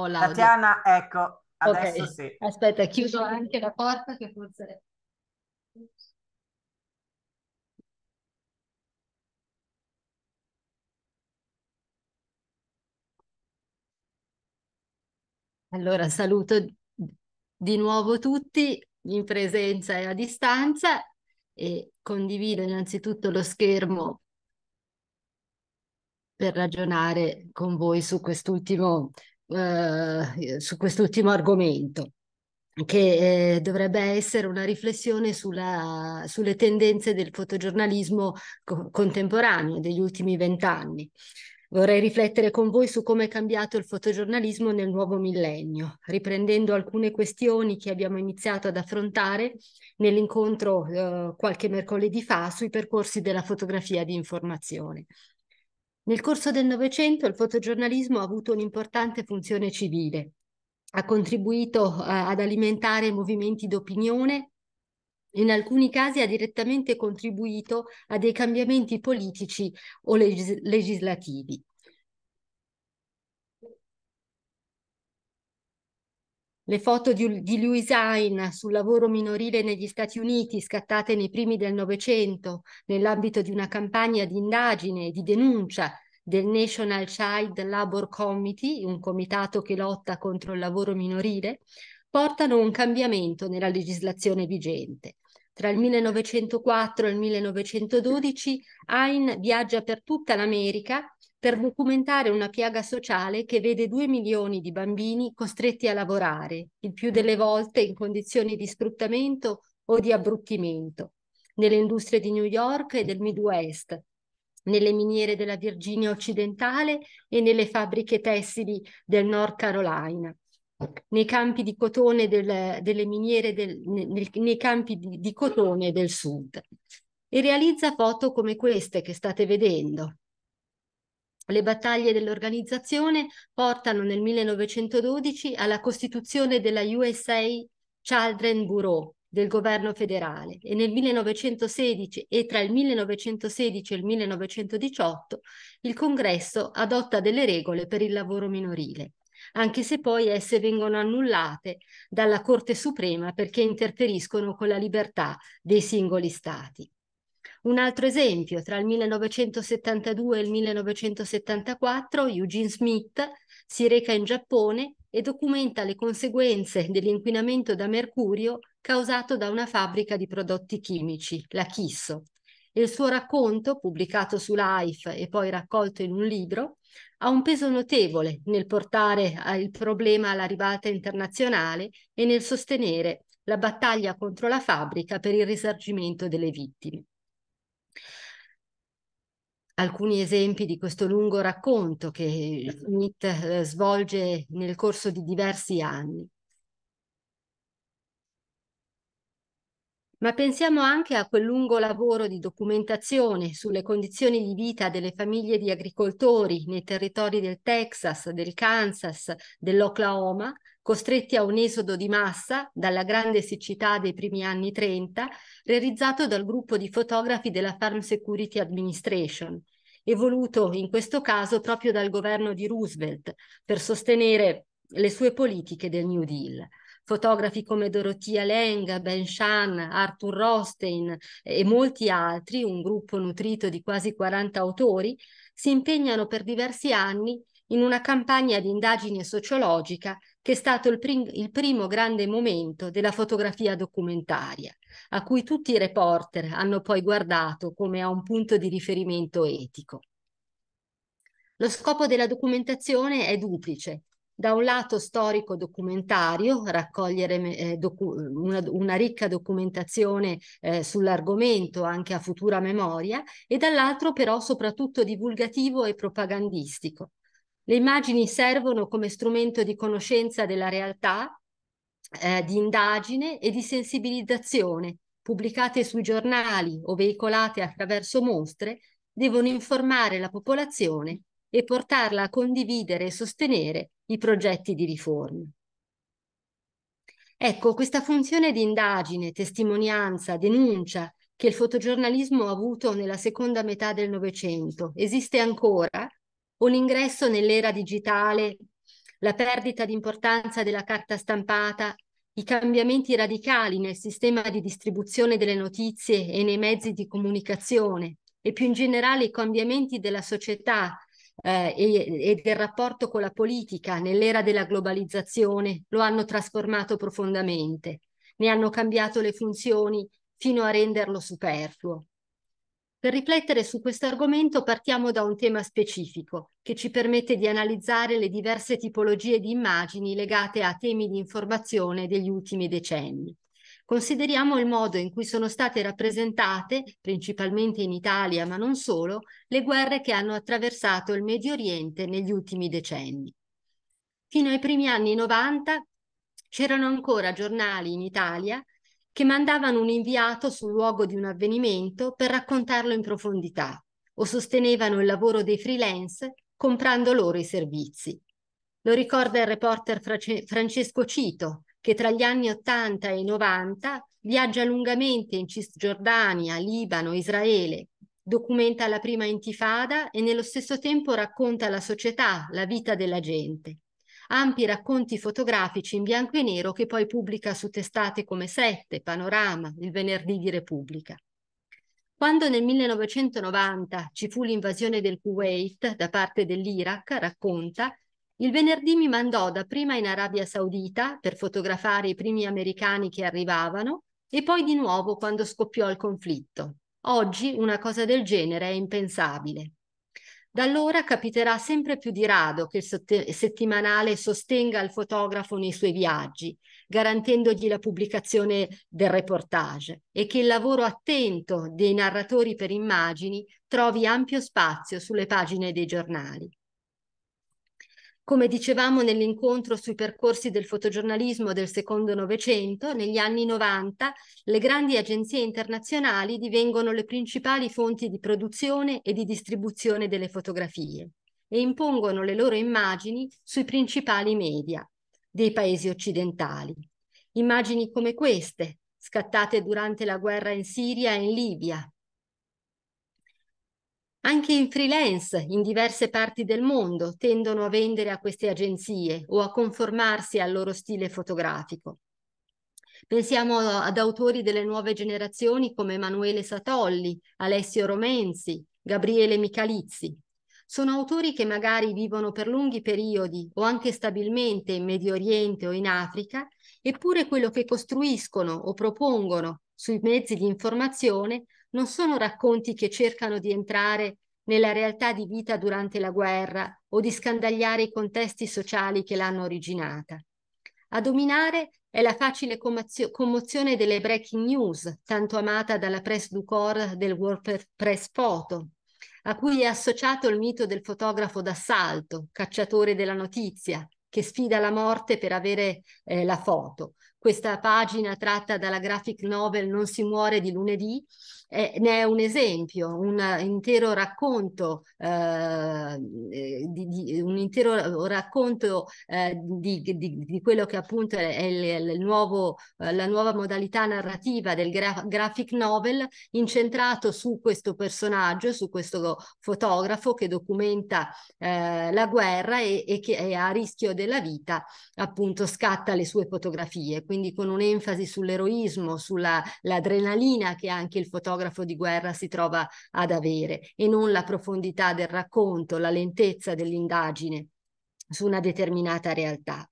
Ho Tatiana, ecco, adesso okay. sì. Aspetta, chiudo anche la porta che forse... Allora saluto di nuovo tutti in presenza e a distanza e condivido innanzitutto lo schermo per ragionare con voi su quest'ultimo eh, su quest'ultimo argomento che eh, dovrebbe essere una riflessione sulla, sulle tendenze del fotogiornalismo co- contemporaneo degli ultimi vent'anni. Vorrei riflettere con voi su come è cambiato il fotogiornalismo nel nuovo millennio, riprendendo alcune questioni che abbiamo iniziato ad affrontare nell'incontro eh, qualche mercoledì fa sui percorsi della fotografia di informazione. Nel corso del Novecento il fotogiornalismo ha avuto un'importante funzione civile. Ha contribuito eh, ad alimentare movimenti d'opinione e in alcuni casi ha direttamente contribuito a dei cambiamenti politici o legis- legislativi. Le foto di, di Louis Hine sul lavoro minorile negli Stati Uniti, scattate nei primi del Novecento, nell'ambito di una campagna di indagine e di denuncia del National Child Labor Committee, un comitato che lotta contro il lavoro minorile, portano un cambiamento nella legislazione vigente. Tra il 1904 e il 1912 Hain viaggia per tutta l'America per documentare una piaga sociale che vede due milioni di bambini costretti a lavorare, il più delle volte in condizioni di sfruttamento o di abbruttimento, nelle industrie di New York e del Midwest, nelle miniere della Virginia occidentale e nelle fabbriche tessili del North Carolina, nei campi di cotone del, delle miniere del, nel, nei campi di, di cotone del sud. E realizza foto come queste che state vedendo, le battaglie dell'organizzazione portano nel 1912 alla costituzione della USA Children Bureau del governo federale e nel 1916 e tra il 1916 e il 1918 il congresso adotta delle regole per il lavoro minorile, anche se poi esse vengono annullate dalla Corte Suprema perché interferiscono con la libertà dei singoli stati. Un altro esempio, tra il 1972 e il 1974 Eugene Smith si reca in Giappone e documenta le conseguenze dell'inquinamento da mercurio causato da una fabbrica di prodotti chimici, la Kisso. Il suo racconto, pubblicato su Life e poi raccolto in un libro, ha un peso notevole nel portare il problema alla ribalta internazionale e nel sostenere la battaglia contro la fabbrica per il risargimento delle vittime alcuni esempi di questo lungo racconto che Schmidt eh, svolge nel corso di diversi anni. Ma pensiamo anche a quel lungo lavoro di documentazione sulle condizioni di vita delle famiglie di agricoltori nei territori del Texas, del Kansas, dell'Oklahoma, costretti a un esodo di massa dalla grande siccità dei primi anni 30, realizzato dal gruppo di fotografi della Farm Security Administration, evoluto in questo caso proprio dal governo di Roosevelt per sostenere le sue politiche del New Deal. Fotografi come Dorothea Leng, Ben Shan, Arthur Rostein e molti altri, un gruppo nutrito di quasi 40 autori, si impegnano per diversi anni in una campagna di indagine sociologica che è stato il, prim il primo grande momento della fotografia documentaria, a cui tutti i reporter hanno poi guardato come a un punto di riferimento etico. Lo scopo della documentazione è duplice, da un lato storico documentario, raccogliere eh, docu una, una, ricca documentazione eh, sull'argomento anche a futura memoria, e dall'altro però soprattutto divulgativo e propagandistico, le immagini servono come strumento di conoscenza della realtà, eh, di indagine e di sensibilizzazione. Pubblicate sui giornali o veicolate attraverso mostre, devono informare la popolazione e portarla a condividere e sostenere i progetti di riforma. Ecco, questa funzione di indagine, testimonianza, denuncia che il fotogiornalismo ha avuto nella seconda metà del Novecento esiste ancora un ingresso nell'era digitale, la perdita di importanza della carta stampata, i cambiamenti radicali nel sistema di distribuzione delle notizie e nei mezzi di comunicazione e più in generale i cambiamenti della società eh, e, e del rapporto con la politica nell'era della globalizzazione lo hanno trasformato profondamente, ne hanno cambiato le funzioni fino a renderlo superfluo. Per riflettere su questo argomento partiamo da un tema specifico che ci permette di analizzare le diverse tipologie di immagini legate a temi di informazione degli ultimi decenni. Consideriamo il modo in cui sono state rappresentate, principalmente in Italia ma non solo, le guerre che hanno attraversato il Medio Oriente negli ultimi decenni. Fino ai primi anni 90 c'erano ancora giornali in Italia che mandavano un inviato sul luogo di un avvenimento per raccontarlo in profondità o sostenevano il lavoro dei freelance comprando loro i servizi. Lo ricorda il reporter Frace- Francesco Cito, che tra gli anni 80 e 90 viaggia lungamente in Cisgiordania, Libano, Israele, documenta la prima intifada e nello stesso tempo racconta la società, la vita della gente ampi racconti fotografici in bianco e nero che poi pubblica su testate come Sette, Panorama, il Venerdì di Repubblica. Quando nel 1990 ci fu l'invasione del Kuwait da parte dell'Iraq, racconta, il venerdì mi mandò dapprima in Arabia Saudita per fotografare i primi americani che arrivavano e poi di nuovo quando scoppiò il conflitto. Oggi una cosa del genere è impensabile. Da allora capiterà sempre più di rado che il settimanale sostenga il fotografo nei suoi viaggi, garantendogli la pubblicazione del reportage e che il lavoro attento dei narratori per immagini trovi ampio spazio sulle pagine dei giornali. Come dicevamo nell'incontro sui percorsi del fotogiornalismo del secondo Novecento, negli anni 90 le grandi agenzie internazionali divengono le principali fonti di produzione e di distribuzione delle fotografie e impongono le loro immagini sui principali media dei paesi occidentali. Immagini come queste, scattate durante la guerra in Siria e in Libia, anche in freelance in diverse parti del mondo tendono a vendere a queste agenzie o a conformarsi al loro stile fotografico. Pensiamo ad autori delle nuove generazioni come Emanuele Satolli, Alessio Romenzi, Gabriele Michalizzi. Sono autori che magari vivono per lunghi periodi o anche stabilmente in Medio Oriente o in Africa, eppure quello che costruiscono o propongono sui mezzi di informazione non sono racconti che cercano di entrare nella realtà di vita durante la guerra o di scandagliare i contesti sociali che l'hanno originata. A dominare è la facile comozio- commozione delle breaking news, tanto amata dalla press du corps del World Press Photo, a cui è associato il mito del fotografo d'assalto, cacciatore della notizia, che sfida la morte per avere eh, la foto, questa pagina tratta dalla graphic novel Non si muore di lunedì, eh, ne è un esempio, un intero racconto, eh, eh di, di, un intero racconto eh, di, di, quello che appunto è il, il nuovo, eh, la nuova modalità narrativa del gra graphic novel incentrato su questo personaggio, su questo fotografo che documenta eh, la guerra e, e che è a rischio della vita appunto scatta le sue fotografie quindi con un'enfasi sull'eroismo, sull'adrenalina che anche il fotografo di guerra si trova ad avere e non la profondità del racconto, la lentezza dell'indagine su una determinata realtà.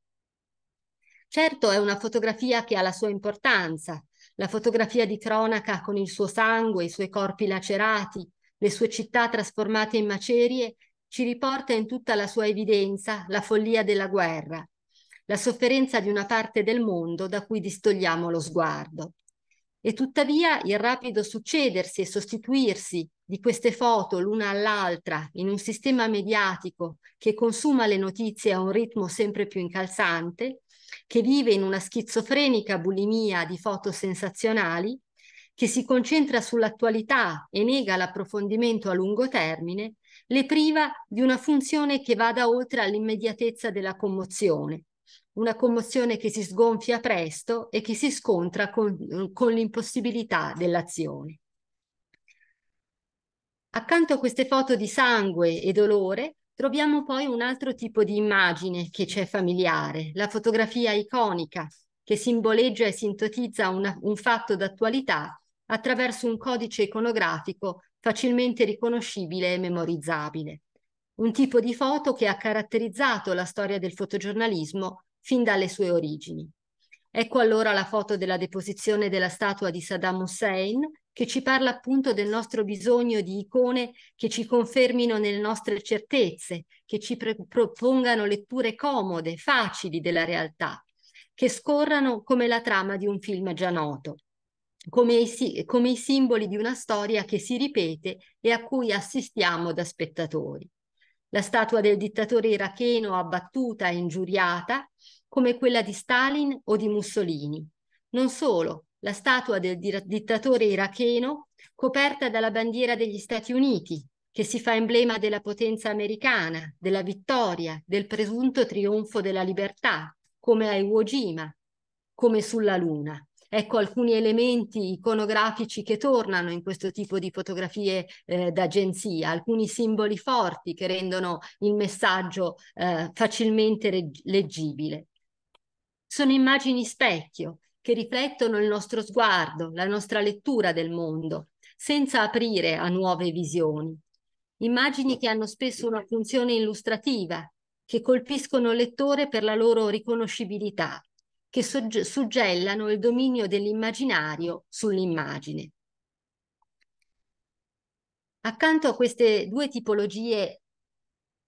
Certo è una fotografia che ha la sua importanza, la fotografia di cronaca con il suo sangue, i suoi corpi lacerati, le sue città trasformate in macerie, ci riporta in tutta la sua evidenza la follia della guerra, la sofferenza di una parte del mondo da cui distogliamo lo sguardo. E tuttavia il rapido succedersi e sostituirsi di queste foto l'una all'altra in un sistema mediatico che consuma le notizie a un ritmo sempre più incalzante, che vive in una schizofrenica bulimia di foto sensazionali, che si concentra sull'attualità e nega l'approfondimento a lungo termine, le priva di una funzione che vada oltre all'immediatezza della commozione, una commozione che si sgonfia presto e che si scontra con, con l'impossibilità dell'azione. Accanto a queste foto di sangue e dolore, troviamo poi un altro tipo di immagine che ci è familiare, la fotografia iconica, che simboleggia e sintetizza una, un fatto d'attualità attraverso un codice iconografico facilmente riconoscibile e memorizzabile un tipo di foto che ha caratterizzato la storia del fotogiornalismo fin dalle sue origini. Ecco allora la foto della deposizione della statua di Saddam Hussein, che ci parla appunto del nostro bisogno di icone che ci confermino nelle nostre certezze, che ci propongano letture comode, facili della realtà, che scorrano come la trama di un film già noto, come i, come i simboli di una storia che si ripete e a cui assistiamo da spettatori. La statua del dittatore iracheno abbattuta e ingiuriata, come quella di Stalin o di Mussolini. Non solo, la statua del dittatore iracheno coperta dalla bandiera degli Stati Uniti, che si fa emblema della potenza americana, della vittoria, del presunto trionfo della libertà, come a Iwo Jima, come sulla Luna. Ecco alcuni elementi iconografici che tornano in questo tipo di fotografie eh, d'agenzia, alcuni simboli forti che rendono il messaggio eh, facilmente leggibile. Sono immagini specchio che riflettono il nostro sguardo, la nostra lettura del mondo, senza aprire a nuove visioni. Immagini che hanno spesso una funzione illustrativa, che colpiscono il lettore per la loro riconoscibilità, che suggellano il dominio dell'immaginario sull'immagine. Accanto a queste due tipologie,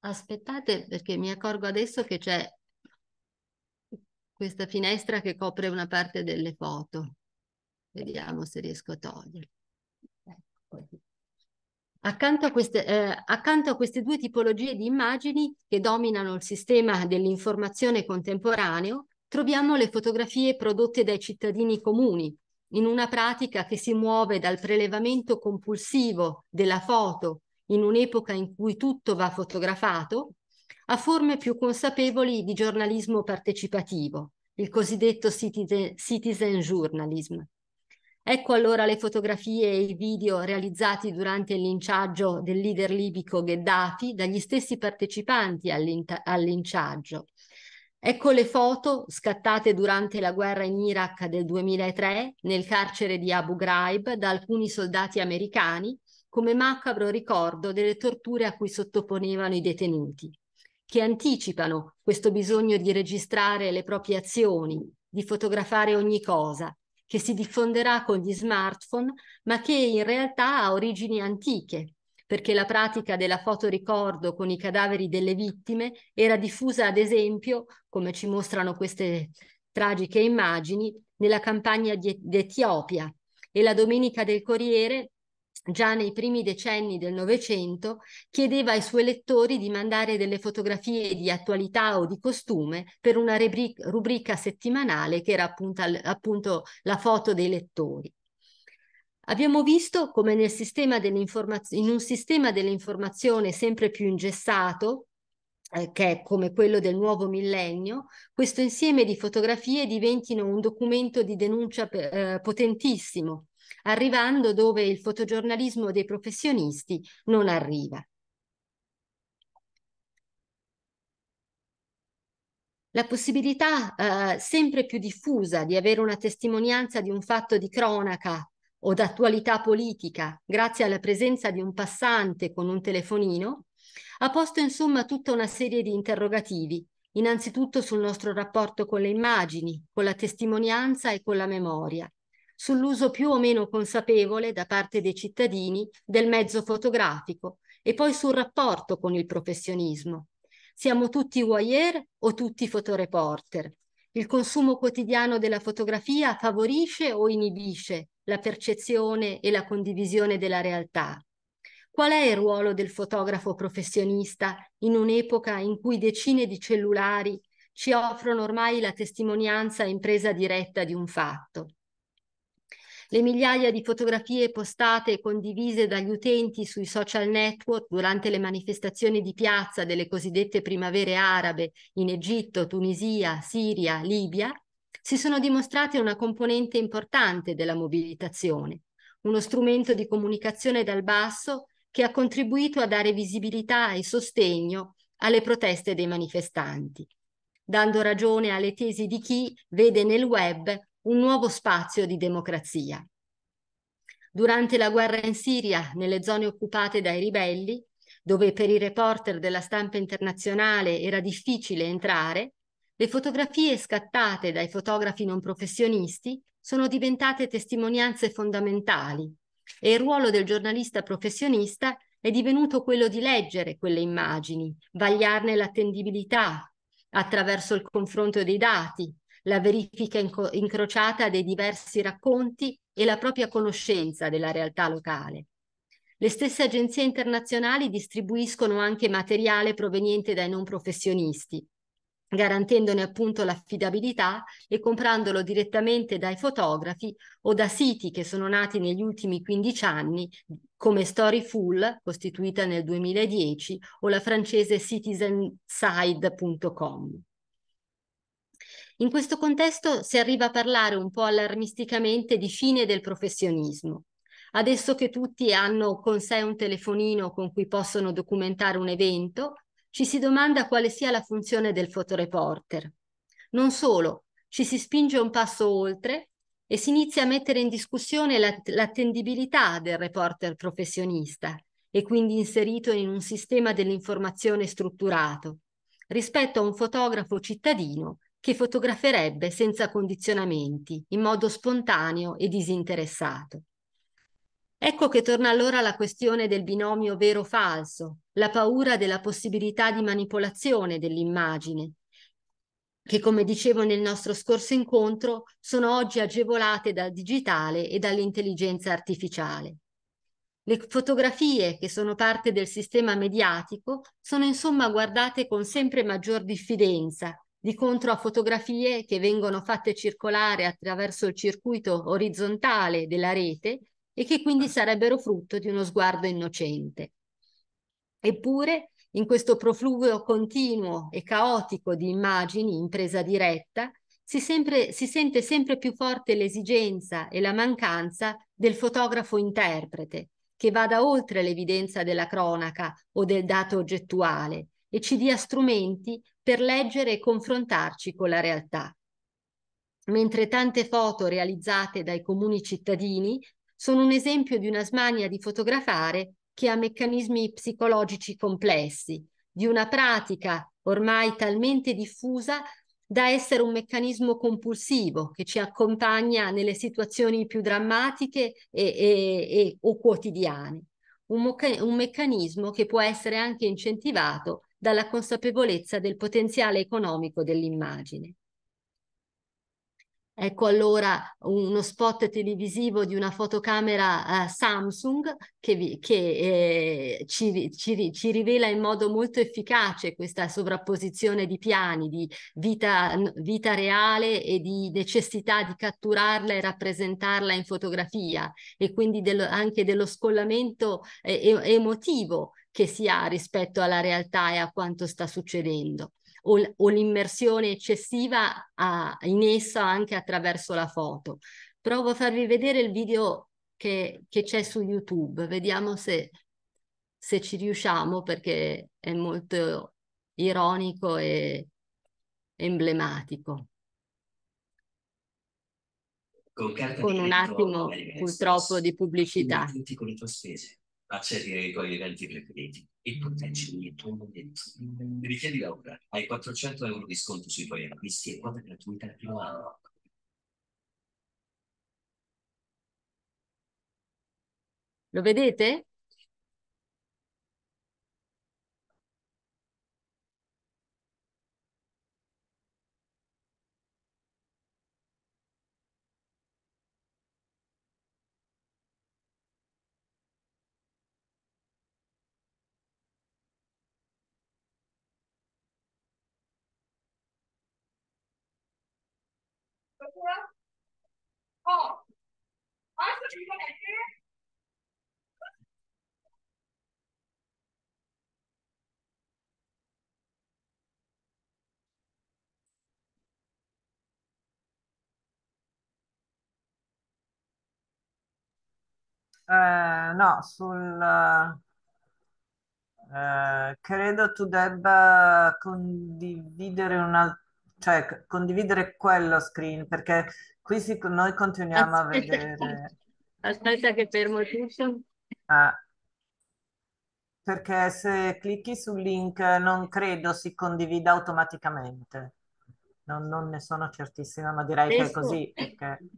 aspettate perché mi accorgo adesso che c'è questa finestra che copre una parte delle foto. Vediamo se riesco a toglierla. Accanto a, queste, eh, accanto a, queste, due tipologie di immagini che dominano il sistema dell'informazione contemporaneo, troviamo le fotografie prodotte dai cittadini comuni, in una pratica che si muove dal prelevamento compulsivo della foto in un'epoca in cui tutto va fotografato, a forme più consapevoli di giornalismo partecipativo, il cosiddetto citizen, citizen journalism. Ecco allora le fotografie e i video realizzati durante il linciaggio del leader libico Gheddafi dagli stessi partecipanti al linciaggio, Ecco le foto scattate durante la guerra in Iraq del 2003 nel carcere di Abu Ghraib da alcuni soldati americani come macabro ricordo delle torture a cui sottoponevano i detenuti, che anticipano questo bisogno di registrare le proprie azioni, di fotografare ogni cosa, che si diffonderà con gli smartphone, ma che in realtà ha origini antiche, perché la pratica della fotoricordo con i cadaveri delle vittime era diffusa, ad esempio, come ci mostrano queste tragiche immagini, nella campagna d'Etiopia e la Domenica del Corriere già nei primi decenni del Novecento, chiedeva ai suoi lettori di mandare delle fotografie di attualità o di costume per una rubrica settimanale che era appunto, appunto la foto dei lettori. Abbiamo visto come nel sistema in un sistema dell'informazione sempre più ingessato, eh, che è come quello del nuovo millennio, questo insieme di fotografie diventino un documento di denuncia eh, potentissimo, arrivando dove il fotogiornalismo dei professionisti non arriva. la possibilità eh, sempre più diffusa di avere una testimonianza di un fatto di cronaca o d'attualità politica, grazie alla presenza di un passante con un telefonino, ha posto insomma tutta una serie di interrogativi, innanzitutto sul nostro rapporto con le immagini, con la testimonianza e con la memoria, sull'uso più o meno consapevole da parte dei cittadini del mezzo fotografico e poi sul rapporto con il professionismo. Siamo tutti voyeur o tutti fotoreporter? Il consumo quotidiano della fotografia favorisce o inibisce la percezione e la condivisione della realtà. Qual è il ruolo del fotografo professionista in un'epoca in cui decine di cellulari ci offrono ormai la testimonianza in presa diretta di un fatto? Le migliaia di fotografie postate e condivise dagli utenti sui social network durante le manifestazioni di piazza delle cosiddette primavere arabe in Egitto, Tunisia, Siria, Libia si sono dimostrate una componente importante della mobilitazione, uno strumento di comunicazione dal basso che ha contribuito a dare visibilità e sostegno alle proteste dei manifestanti, dando ragione alle tesi di chi vede nel web un nuovo spazio di democrazia. Durante la guerra in Siria, nelle zone occupate dai ribelli, dove per i reporter della stampa internazionale era difficile entrare, le fotografie scattate dai fotografi non professionisti sono diventate testimonianze fondamentali e il ruolo del giornalista professionista è divenuto quello di leggere quelle immagini, vagliarne l'attendibilità attraverso il confronto dei dati, la verifica inc- incrociata dei diversi racconti e la propria conoscenza della realtà locale. Le stesse agenzie internazionali distribuiscono anche materiale proveniente dai non professionisti, garantendone appunto l'affidabilità e comprandolo direttamente dai fotografi o da siti che sono nati negli ultimi 15 anni come Storyful, costituita nel 2010, o la francese citizenside.com. In questo contesto si arriva a parlare un po' allarmisticamente di fine del professionismo. Adesso che tutti hanno con sé un telefonino con cui possono documentare un evento, ci si domanda quale sia la funzione del fotoreporter. Non solo, ci si spinge un passo oltre e si inizia a mettere in discussione l'attendibilità del reporter professionista e quindi inserito in un sistema dell'informazione strutturato rispetto a un fotografo cittadino che fotograferebbe senza condizionamenti, in modo spontaneo e disinteressato. Ecco che torna allora la questione del binomio vero-falso, la paura della possibilità di manipolazione dell'immagine, che come dicevo nel nostro scorso incontro sono oggi agevolate dal digitale e dall'intelligenza artificiale. Le fotografie, che sono parte del sistema mediatico, sono insomma guardate con sempre maggior diffidenza di contro a fotografie che vengono fatte circolare attraverso il circuito orizzontale della rete e che quindi sarebbero frutto di uno sguardo innocente. Eppure, in questo profluo continuo e caotico di immagini in presa diretta, si, sempre, si sente sempre più forte l'esigenza e la mancanza del fotografo interprete, che vada oltre l'evidenza della cronaca o del dato oggettuale e ci dia strumenti per leggere e confrontarci con la realtà. Mentre tante foto realizzate dai comuni cittadini sono un esempio di una smania di fotografare che a meccanismi psicologici complessi, di una pratica ormai talmente diffusa da essere un meccanismo compulsivo che ci accompagna nelle situazioni più drammatiche e, e, e, o quotidiane. Un, un meccanismo che può essere anche incentivato dalla consapevolezza del potenziale economico dell'immagine. Ecco allora uno spot televisivo di una fotocamera eh, Samsung che, vi, che eh, ci, ci, ci, rivela in modo molto efficace questa sovrapposizione di piani, di vita, vita reale e di necessità di catturarla e rappresentarla in fotografia e quindi dello, anche dello scollamento eh, emotivo che si ha rispetto alla realtà e a quanto sta succedendo o, o l'immersione eccessiva a, in essa anche attraverso la foto. Provo a farvi vedere il video che, che c'è su YouTube, vediamo se, se ci riusciamo perché è molto ironico e emblematico. Con, con un attimo eh, purtroppo di pubblicità. Tutti con le tue spese, accedi ai tuoi eventi preferiti e proteggerli e tu non Mi richiedi Laura, hai 400 euro di sconto sui tuoi acquisti e quota gratuita al primo anno. Lo vedete? 哦，儿子是一个奶奶。Eh, no, sul... Eh, credo tu debba condividere un cioè condividere quello screen perché qui si, noi continuiamo aspetta, a vedere. Aspetta che fermo tutto. Ah, perché se clicchi sul link non credo si condivida automaticamente. Non, non ne sono certissima, ma direi Adesso... che è così. Perché...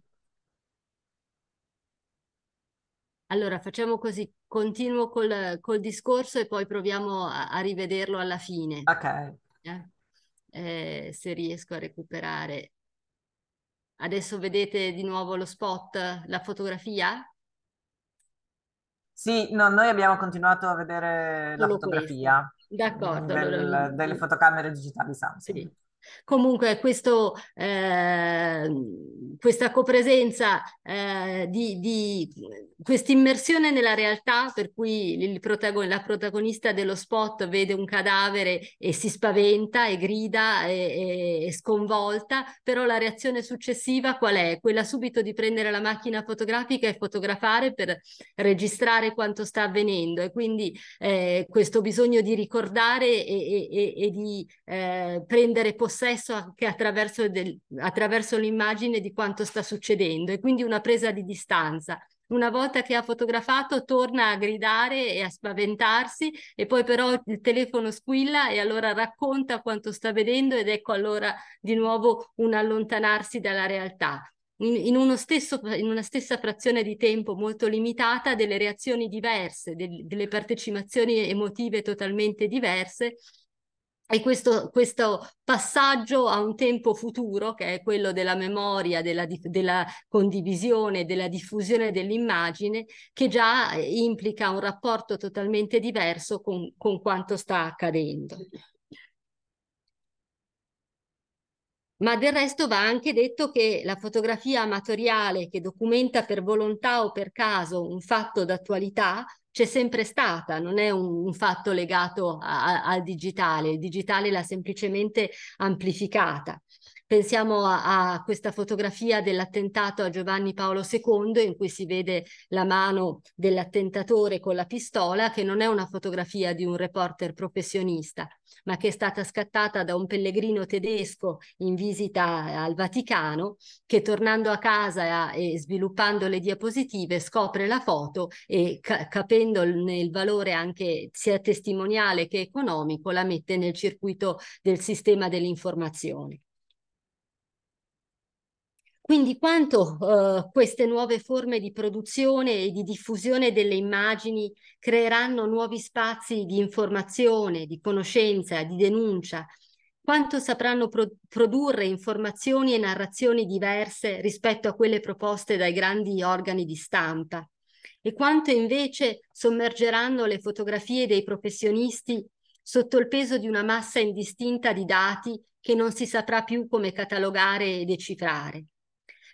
Allora, facciamo così, continuo col, col, discorso e poi proviamo a, a rivederlo alla fine. Ok. Eh? eh, se riesco a recuperare. Adesso vedete di nuovo lo spot, la fotografia? Sì, no, noi abbiamo continuato a vedere Solo la fotografia. Questo. D'accordo. Del, allora... Delle fotocamere digitali Samsung. Sì. Comunque questo, eh, questa copresenza eh, di, di questa immersione nella realtà per cui protagon la protagonista dello spot vede un cadavere e si spaventa e grida e, e, e, sconvolta, però la reazione successiva qual è? Quella subito di prendere la macchina fotografica e fotografare per registrare quanto sta avvenendo e quindi eh, questo bisogno di ricordare e, e di eh, prendere posizione possesso anche attraverso, del, attraverso l'immagine di quanto sta succedendo e quindi una presa di distanza una volta che ha fotografato torna a gridare e a spaventarsi e poi però il telefono squilla e allora racconta quanto sta vedendo ed ecco allora di nuovo un allontanarsi dalla realtà. In, in, stesso, in una stessa frazione di tempo molto limitata delle reazioni diverse, del, delle partecipazioni emotive totalmente diverse e questo, questo, passaggio a un tempo futuro, che è quello della memoria, della, della condivisione, della diffusione dell'immagine, che già eh, implica un rapporto totalmente diverso con, con quanto sta accadendo. Ma del resto va anche detto che la fotografia amatoriale che documenta per volontà o per caso un fatto d'attualità c'è sempre stata, non è un, un fatto legato a, a, al digitale, il digitale l'ha semplicemente amplificata. Pensiamo a, a questa fotografia dell'attentato a Giovanni Paolo II in cui si vede la mano dell'attentatore con la pistola, che non è una fotografia di un reporter professionista, ma che è stata scattata da un pellegrino tedesco in visita al Vaticano, che tornando a casa e sviluppando le diapositive scopre la foto e ca capendo il valore anche sia testimoniale che economico la mette nel circuito del sistema dell'informazione. Quindi quanto uh, queste nuove forme di produzione e di diffusione delle immagini creeranno nuovi spazi di informazione, di conoscenza, di denuncia, quanto sapranno pro- produrre informazioni e narrazioni diverse rispetto a quelle proposte dai grandi organi di stampa e quanto invece sommergeranno le fotografie dei professionisti sotto il peso di una massa indistinta di dati che non si saprà più come catalogare e decifrare.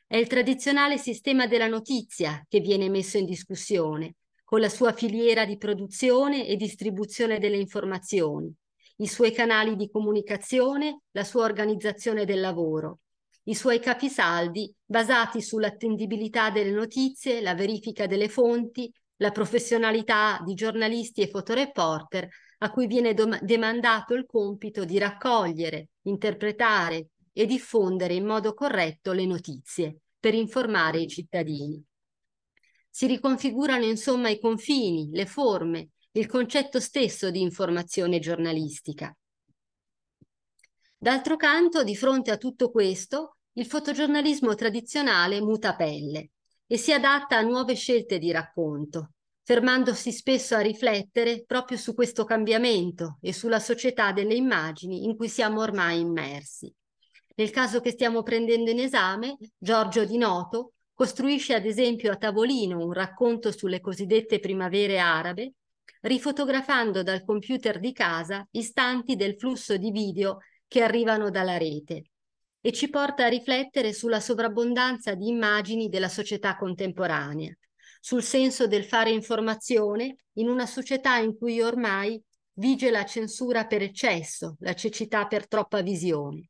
È il tradizionale sistema della notizia che viene messo in discussione, con la sua filiera di produzione e distribuzione delle informazioni, i suoi canali di comunicazione, la sua organizzazione del lavoro, i suoi capisaldi basati sull'attendibilità delle notizie, la verifica delle fonti, la professionalità di giornalisti e fotoreporter a cui viene demandato il compito di raccogliere, interpretare, e diffondere in modo corretto le notizie per informare i cittadini. Si riconfigurano insomma i confini, le forme, il concetto stesso di informazione giornalistica. D'altro canto, di fronte a tutto questo, il fotogiornalismo tradizionale muta pelle e si adatta a nuove scelte di racconto, fermandosi spesso a riflettere proprio su questo cambiamento e sulla società delle immagini in cui siamo ormai immersi. Nel caso che stiamo prendendo in esame, Giorgio di Noto costruisce ad esempio a tavolino un racconto sulle cosiddette primavere arabe, rifotografando dal computer di casa istanti del flusso di video che arrivano dalla rete e ci porta a riflettere sulla sovrabbondanza di immagini della società contemporanea, sul senso del fare informazione in una società in cui ormai vige la censura per eccesso, la cecità per troppa visione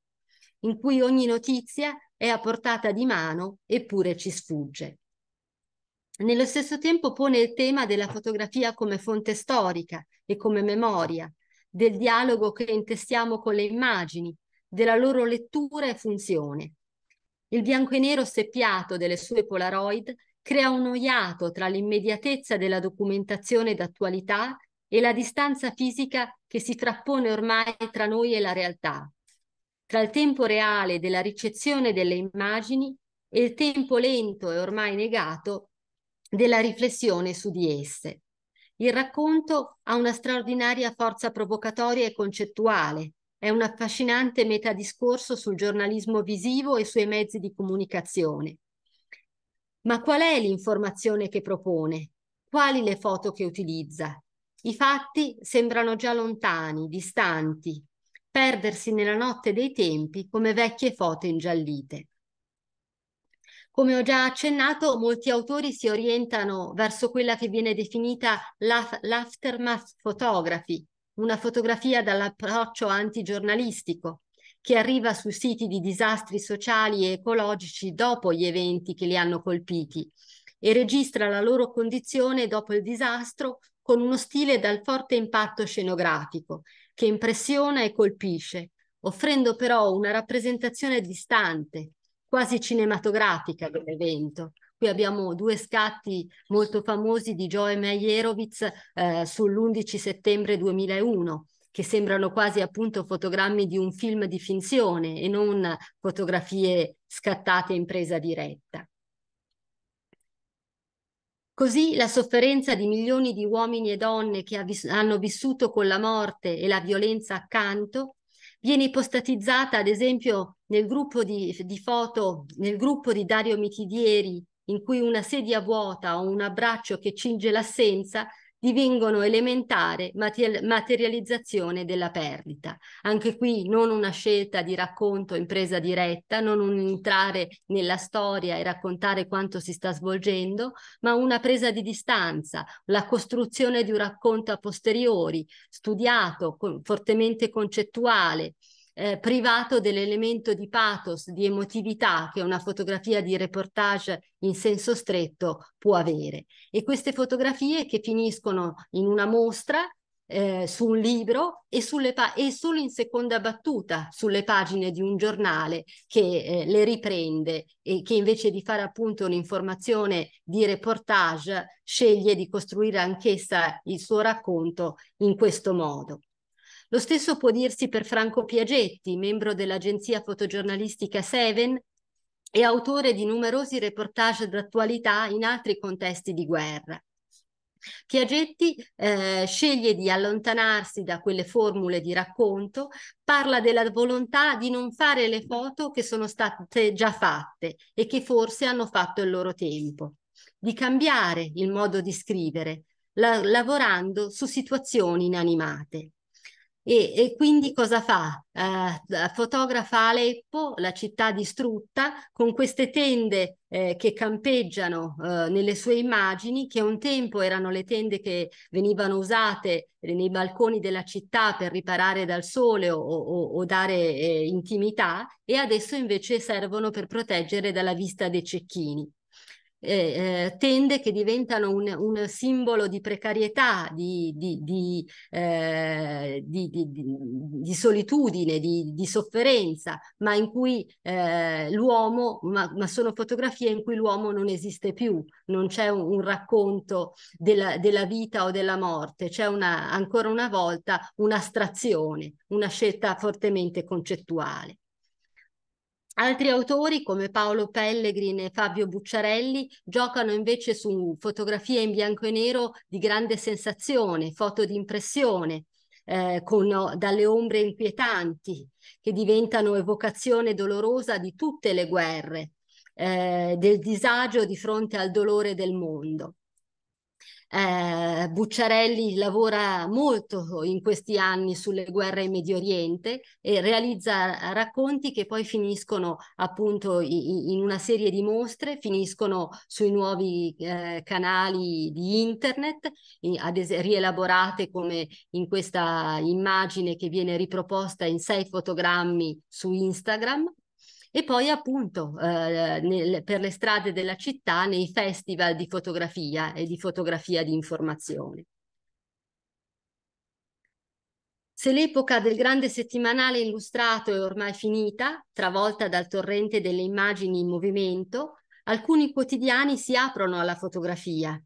in cui ogni notizia è a portata di mano eppure ci sfugge. Nello stesso tempo pone il tema della fotografia come fonte storica e come memoria, del dialogo che intestiamo con le immagini, della loro lettura e funzione. Il bianco e nero seppiato delle sue Polaroid crea un iato tra l'immediatezza della documentazione d'attualità e la distanza fisica che si frappone ormai tra noi e la realtà tra il tempo reale della ricezione delle immagini e il tempo lento e ormai negato della riflessione su di esse. Il racconto ha una straordinaria forza provocatoria e concettuale, è un affascinante metadiscorso sul giornalismo visivo e sui mezzi di comunicazione. Ma qual è l'informazione che propone? Quali le foto che utilizza? I fatti sembrano già lontani, distanti, perdersi nella notte dei tempi come vecchie foto ingiallite. Come ho già accennato, molti autori si orientano verso quella che viene definita l'aftermath photography, una fotografia dall'approccio antigiornalistico, che arriva su siti di disastri sociali e ecologici dopo gli eventi che li hanno colpiti e registra la loro condizione dopo il disastro con uno stile dal forte impatto scenografico che impressiona e colpisce, offrendo però una rappresentazione distante, quasi cinematografica dell'evento. Qui abbiamo due scatti molto famosi di Joe Meyerowitz eh, sull'11 settembre 2001, che sembrano quasi appunto fotogrammi di un film di finzione e non fotografie scattate in presa diretta. Così la sofferenza di milioni di uomini e donne che hanno vissuto con la morte e la violenza accanto viene ipostatizzata ad esempio nel gruppo di, di foto, nel gruppo di Dario Mitidieri in cui una sedia vuota o un abbraccio che cinge l'assenza divengono elementare materializzazione della perdita. Anche qui non una scelta di racconto in presa diretta, non un entrare nella storia e raccontare quanto si sta svolgendo, ma una presa di distanza, la costruzione di un racconto a posteriori, studiato, con, fortemente concettuale, eh, privato dell'elemento di pathos, di emotività che una fotografia di reportage in senso stretto può avere. E queste fotografie che finiscono in una mostra eh, su un libro e, e, solo in seconda battuta sulle pagine di un giornale che eh, le riprende e che invece di fare appunto un'informazione di reportage sceglie di costruire anch'essa il suo racconto in questo modo. Lo stesso può dirsi per Franco Piagetti, membro dell'agenzia fotogiornalistica Seven e autore di numerosi reportage d'attualità in altri contesti di guerra. Piagetti eh, sceglie di allontanarsi da quelle formule di racconto, parla della volontà di non fare le foto che sono state già fatte e che forse hanno fatto il loro tempo, di cambiare il modo di scrivere, la lavorando su situazioni inanimate. E, e, quindi cosa fa? Uh, fotografa Aleppo, la città distrutta, con queste tende eh, che campeggiano eh, nelle sue immagini, che un tempo erano le tende che venivano usate eh, nei balconi della città per riparare dal sole o, o, o dare eh, intimità, e adesso invece servono per proteggere dalla vista dei cecchini. Eh, eh, tende che diventano un, un simbolo di precarietà, di, di, di, eh, di solitudine, di, sofferenza, ma in cui eh, l'uomo, ma, ma, sono fotografie in cui l'uomo non esiste più, non c'è un, un racconto della, della, vita o della morte, c'è una, ancora una volta un'astrazione, una scelta fortemente concettuale. Altri autori come Paolo Pellegrin e Fabio Bucciarelli giocano invece su fotografie in bianco e nero di grande sensazione, foto di impressione, eh, con, oh, dalle ombre inquietanti che diventano evocazione dolorosa di tutte le guerre, eh, del disagio di fronte al dolore del mondo. Eh, Bucciarelli lavora molto in questi anni sulle guerre in Medio Oriente e realizza racconti che poi finiscono appunto in una serie di mostre, finiscono sui nuovi eh, canali di internet, es- rielaborate come in questa immagine che viene riproposta in sei fotogrammi su Instagram e poi appunto eh, nel, per le strade della città, nei festival di fotografia e di fotografia di informazione. Se l'epoca del grande settimanale illustrato è ormai finita, travolta dal torrente delle immagini in movimento, alcuni quotidiani si aprono alla fotografia,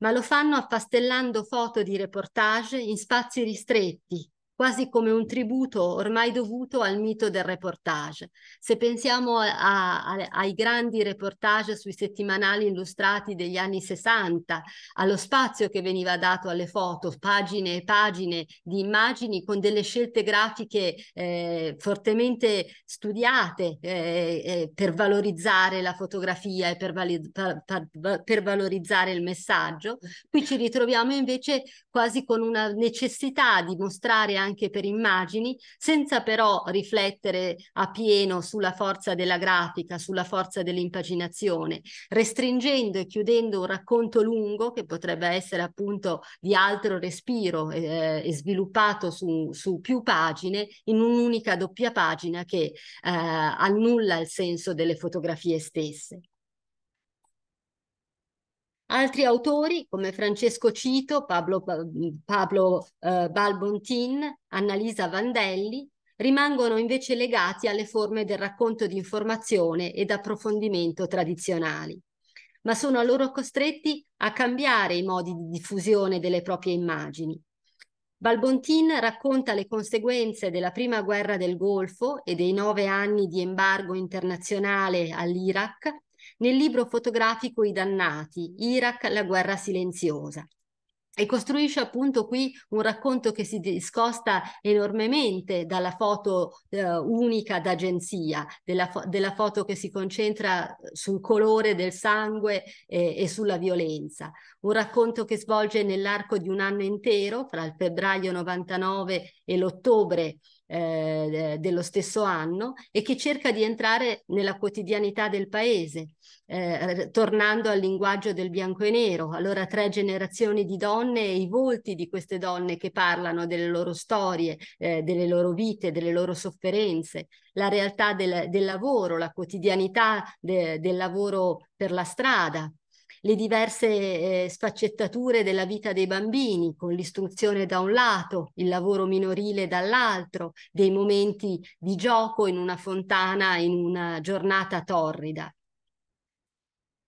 ma lo fanno affastellando foto di reportage in spazi ristretti, quasi come un tributo ormai dovuto al mito del reportage. Se pensiamo a, a, ai grandi reportage sui settimanali illustrati degli anni 60, allo spazio che veniva dato alle foto, pagine e pagine di immagini con delle scelte grafiche eh, fortemente studiate eh, eh, per valorizzare la fotografia e per, vali- per, per valorizzare il messaggio, qui ci ritroviamo invece quasi con una necessità di mostrare anche per immagini, senza però riflettere a pieno sulla forza della grafica, sulla forza dell'impaginazione, restringendo e chiudendo un racconto lungo che potrebbe essere appunto di altro respiro eh, e sviluppato su, su, più pagine in un'unica doppia pagina che eh, annulla il senso delle fotografie stesse. Altri autori come Francesco Cito, Pablo, Pablo eh, Balbontin, Annalisa Vandelli rimangono invece legati alle forme del racconto di informazione ed approfondimento tradizionali, ma sono a loro costretti a cambiare i modi di diffusione delle proprie immagini. Balbontin racconta le conseguenze della prima guerra del Golfo e dei nove anni di embargo internazionale all'Iraq nel libro fotografico I dannati, Iraq, la guerra silenziosa e costruisce appunto qui un racconto che si discosta enormemente dalla foto eh, unica d'agenzia, della, fo- della, foto che si concentra sul colore del sangue eh, e sulla violenza. Un racconto che svolge nell'arco di un anno intero, fra il febbraio 99 e l'ottobre eh, dello stesso anno e che cerca di entrare nella quotidianità del paese, eh, tornando al linguaggio del bianco e nero. Allora tre generazioni di donne e i volti di queste donne che parlano delle loro storie, eh, delle loro vite, delle loro sofferenze, la realtà del, del lavoro, la quotidianità de, del lavoro per la strada, le diverse eh, sfaccettature della vita dei bambini, con l'istruzione da un lato, il lavoro minorile dall'altro, dei momenti di gioco in una fontana in una giornata torrida.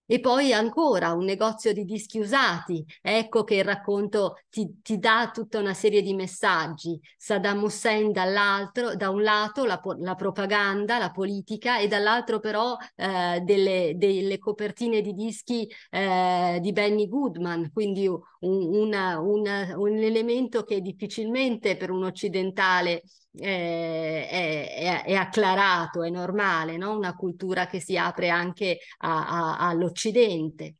E poi ancora un negozio di dischi usati, ecco che il racconto ti, ti dà tutta una serie di messaggi. Saddam Hussein dall'altro, da un lato la, la propaganda, la politica e dall'altro però eh, delle, delle, copertine di dischi eh, di Benny Goodman, quindi una, una, un elemento che difficilmente per un occidentale eh, è, è, è, acclarato, è normale, no? una cultura che si apre anche all'Occidente,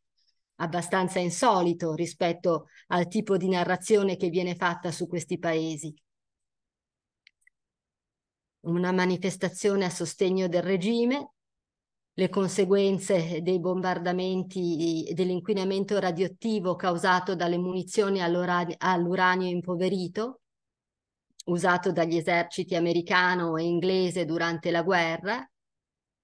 abbastanza insolito rispetto al tipo di narrazione che viene fatta su questi paesi. Una manifestazione a sostegno del regime, le conseguenze dei bombardamenti dell'inquinamento radioattivo causato dalle munizioni all'uranio impoverito usato dagli eserciti americano e inglese durante la guerra.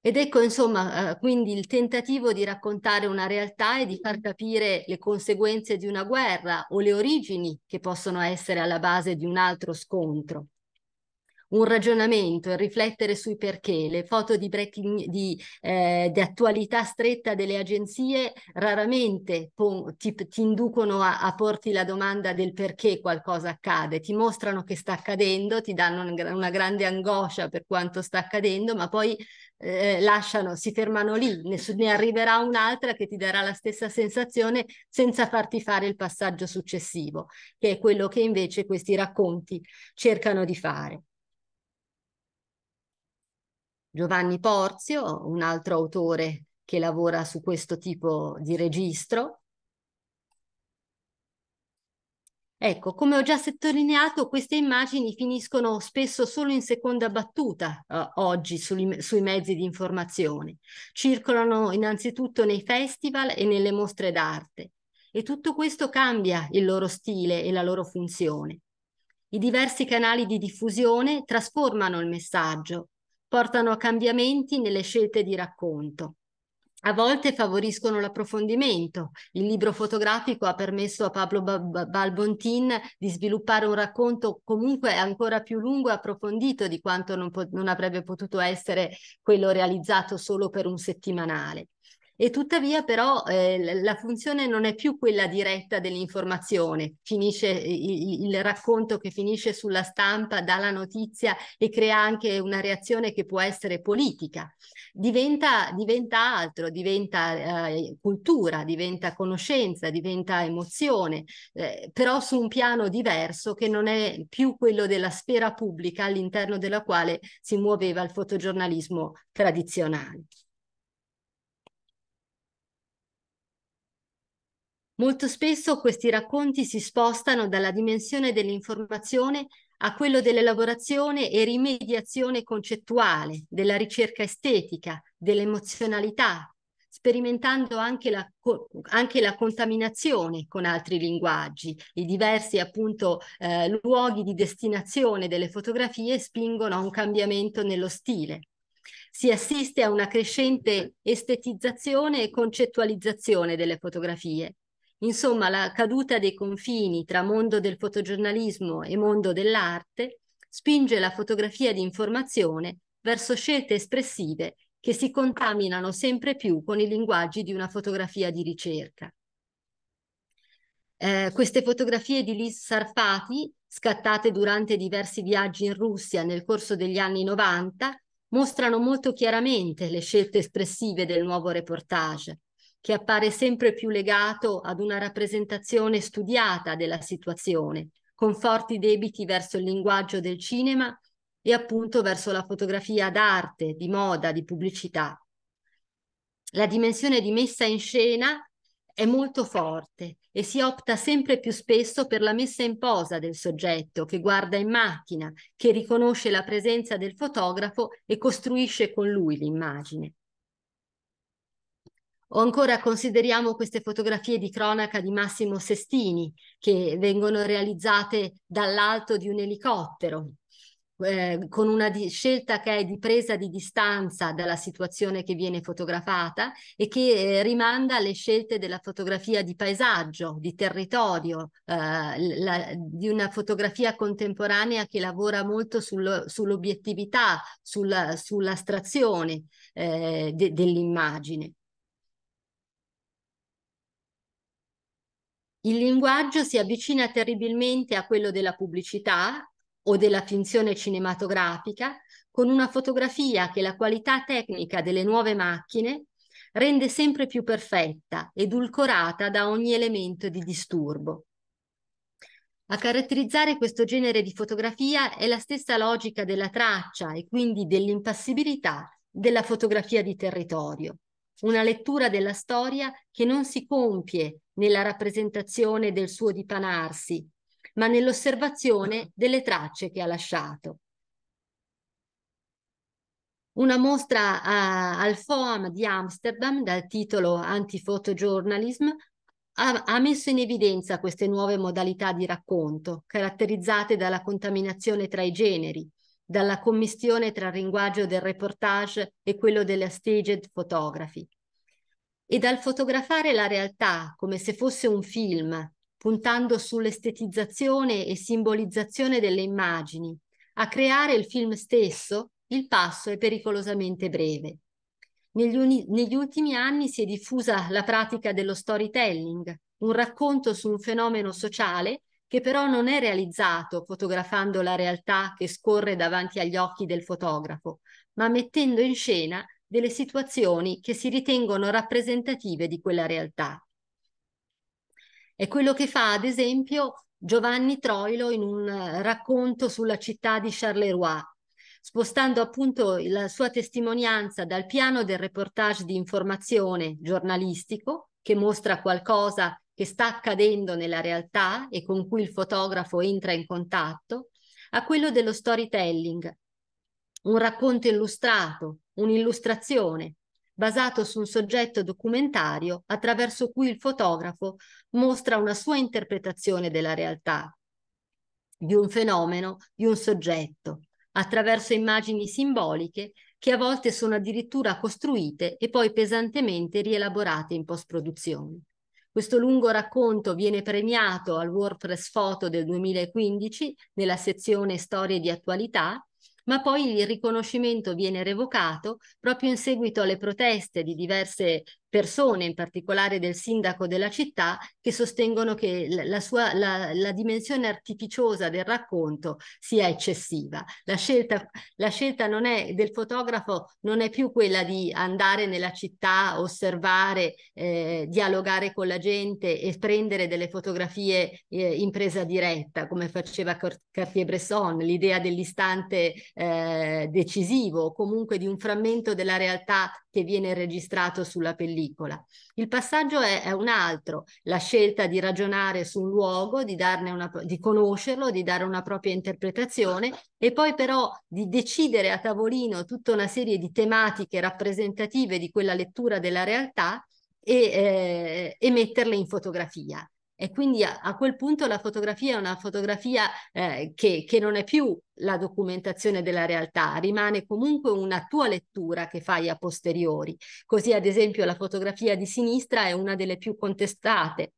Ed ecco insomma eh, quindi il tentativo di raccontare una realtà e di far capire le conseguenze di una guerra o le origini che possono essere alla base di un altro scontro un ragionamento e riflettere sui perché. Le foto di, breaking, di, eh, di attualità stretta delle agenzie raramente pon- ti, ti, inducono a, a, porti la domanda del perché qualcosa accade, ti mostrano che sta accadendo, ti danno una grande angoscia per quanto sta accadendo, ma poi eh, lasciano, si fermano lì, ne, ne arriverà un'altra che ti darà la stessa sensazione senza farti fare il passaggio successivo, che è quello che invece questi racconti cercano di fare. Giovanni Porzio, un altro autore che lavora su questo tipo di registro. Ecco, come ho già sottolineato, queste immagini finiscono spesso solo in seconda battuta eh, oggi sui, sui mezzi di informazione. Circolano innanzitutto nei festival e nelle mostre d'arte e tutto questo cambia il loro stile e la loro funzione. I diversi canali di diffusione trasformano il messaggio portano a cambiamenti nelle scelte di racconto. A volte favoriscono l'approfondimento. Il libro fotografico ha permesso a Pablo Balbontin di sviluppare un racconto comunque ancora più lungo e approfondito di quanto non, non avrebbe potuto essere quello realizzato solo per un settimanale e tuttavia però eh, la funzione non è più quella diretta dell'informazione, finisce il, il, racconto che finisce sulla stampa, dà la notizia e crea anche una reazione che può essere politica, diventa, diventa altro, diventa eh, cultura, diventa conoscenza, diventa emozione, eh, però su un piano diverso che non è più quello della sfera pubblica all'interno della quale si muoveva il fotogiornalismo tradizionale. Molto spesso questi racconti si spostano dalla dimensione dell'informazione a quello dell'elaborazione e rimediazione concettuale, della ricerca estetica, dell'emozionalità, sperimentando anche la, anche la, contaminazione con altri linguaggi. I diversi appunto eh, luoghi di destinazione delle fotografie spingono a un cambiamento nello stile. Si assiste a una crescente estetizzazione e concettualizzazione delle fotografie, Insomma, la caduta dei confini tra mondo del fotogiornalismo e mondo dell'arte spinge la fotografia di informazione verso scelte espressive che si contaminano sempre più con i linguaggi di una fotografia di ricerca. Eh, queste fotografie di Liz Sarfati, scattate durante diversi viaggi in Russia nel corso degli anni 90, mostrano molto chiaramente le scelte espressive del nuovo reportage che appare sempre più legato ad una rappresentazione studiata della situazione, con forti debiti verso il linguaggio del cinema e appunto verso la fotografia d'arte, di moda, di pubblicità. La dimensione di messa in scena è molto forte e si opta sempre più spesso per la messa in posa del soggetto che guarda in macchina, che riconosce la presenza del fotografo e costruisce con lui l'immagine. O ancora consideriamo queste fotografie di cronaca di Massimo Sestini, che vengono realizzate dall'alto di un elicottero, eh, con una scelta che è di presa di distanza dalla situazione che viene fotografata e che eh, rimanda alle scelte della fotografia di paesaggio, di territorio, eh, la, di una fotografia contemporanea che lavora molto sul, sull'obiettività, sull'astrazione sull eh, dell'immagine. Il linguaggio si avvicina terribilmente a quello della pubblicità o della finzione cinematografica, con una fotografia che la qualità tecnica delle nuove macchine rende sempre più perfetta, edulcorata da ogni elemento di disturbo. A caratterizzare questo genere di fotografia è la stessa logica della traccia e quindi dell'impassibilità della fotografia di territorio una lettura della storia che non si compie nella rappresentazione del suo dipanarsi, ma nell'osservazione delle tracce che ha lasciato. Una mostra a, al FOAM di Amsterdam dal titolo Antifotojournalism ha, ha messo in evidenza queste nuove modalità di racconto, caratterizzate dalla contaminazione tra i generi, dalla commistione tra il linguaggio del reportage e quello della staged photography. E dal fotografare la realtà come se fosse un film, puntando sull'estetizzazione e simbolizzazione delle immagini, a creare il film stesso, il passo è pericolosamente breve. Negli, negli ultimi anni si è diffusa la pratica dello storytelling, un racconto su un fenomeno sociale che però non è realizzato fotografando la realtà che scorre davanti agli occhi del fotografo, ma mettendo in scena delle situazioni che si ritengono rappresentative di quella realtà. È quello che fa, ad esempio, Giovanni Troilo in un racconto sulla città di Charleroi, spostando appunto la sua testimonianza dal piano del reportage di informazione giornalistico, che mostra qualcosa che sta accadendo nella realtà e con cui il fotografo entra in contatto, a quello dello storytelling, un racconto illustrato, un'illustrazione, basato su un soggetto documentario attraverso cui il fotografo mostra una sua interpretazione della realtà, di un fenomeno, di un soggetto, attraverso immagini simboliche che a volte sono addirittura costruite e poi pesantemente rielaborate in post-produzione. Questo lungo racconto viene premiato al WordPress Photo del 2015 nella sezione Storie di attualità, ma poi il riconoscimento viene revocato proprio in seguito alle proteste di diverse persone, in particolare del sindaco della città, che sostengono che la, sua, la, la dimensione artificiosa del racconto sia eccessiva. La scelta, la scelta è, del fotografo non è più quella di andare nella città, osservare, eh, dialogare con la gente e prendere delle fotografie eh, in presa diretta, come faceva Cartier-Bresson, l'idea dell'istante eh, decisivo, comunque di un frammento della realtà che viene registrato sulla pellicola pellicola. Il passaggio è, è, un altro, la scelta di ragionare sul luogo, di, una, di conoscerlo, di dare una propria interpretazione e poi però di decidere a tavolino tutta una serie di tematiche rappresentative di quella lettura della realtà e, eh, e metterle in fotografia. E quindi a, a, quel punto la fotografia è una fotografia eh, che, che, non è più la documentazione della realtà, rimane comunque una tua lettura che fai a posteriori. Così ad esempio la fotografia di sinistra è una delle più contestate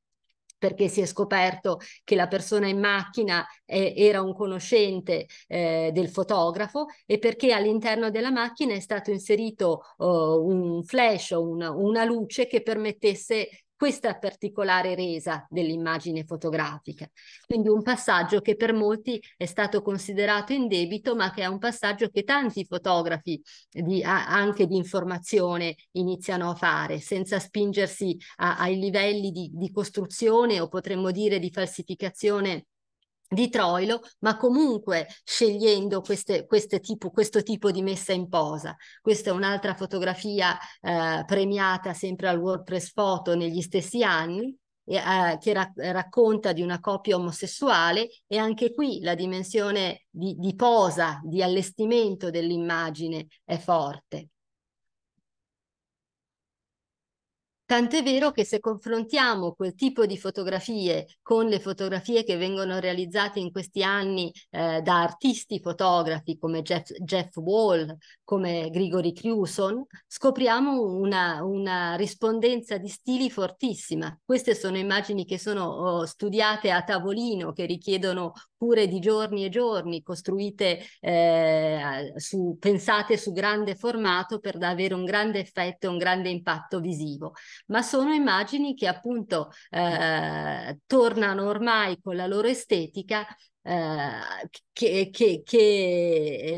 perché si è scoperto che la persona in macchina eh, era un conoscente eh, del fotografo e perché all'interno della macchina è stato inserito oh, un flash o una, una luce che permettesse questa particolare resa dell'immagine fotografica. Quindi un passaggio che per molti è stato considerato in debito, ma che è un passaggio che tanti fotografi di, anche di informazione iniziano a fare, senza spingersi a, ai livelli di, di costruzione o potremmo dire di falsificazione di Troilo, ma comunque scegliendo queste, queste tipo, questo tipo di messa in posa. Questa è un'altra fotografia eh, premiata sempre al WordPress Photo negli stessi anni, eh, che ra racconta di una coppia omosessuale e anche qui la dimensione di, di posa, di allestimento dell'immagine è forte. Tant'è vero che se confrontiamo quel tipo di fotografie con le fotografie che vengono realizzate in questi anni eh, da artisti fotografi come Jeff, Jeff, Wall, come Grigori Crewson, scopriamo una, una, rispondenza di stili fortissima. Queste sono immagini che sono oh, studiate a tavolino, che richiedono cure di giorni e giorni, costruite, eh, su, pensate su grande formato per avere un grande effetto, e un grande impatto visivo ma sono immagini che appunto eh, tornano ormai con la loro estetica eh, che, che, che,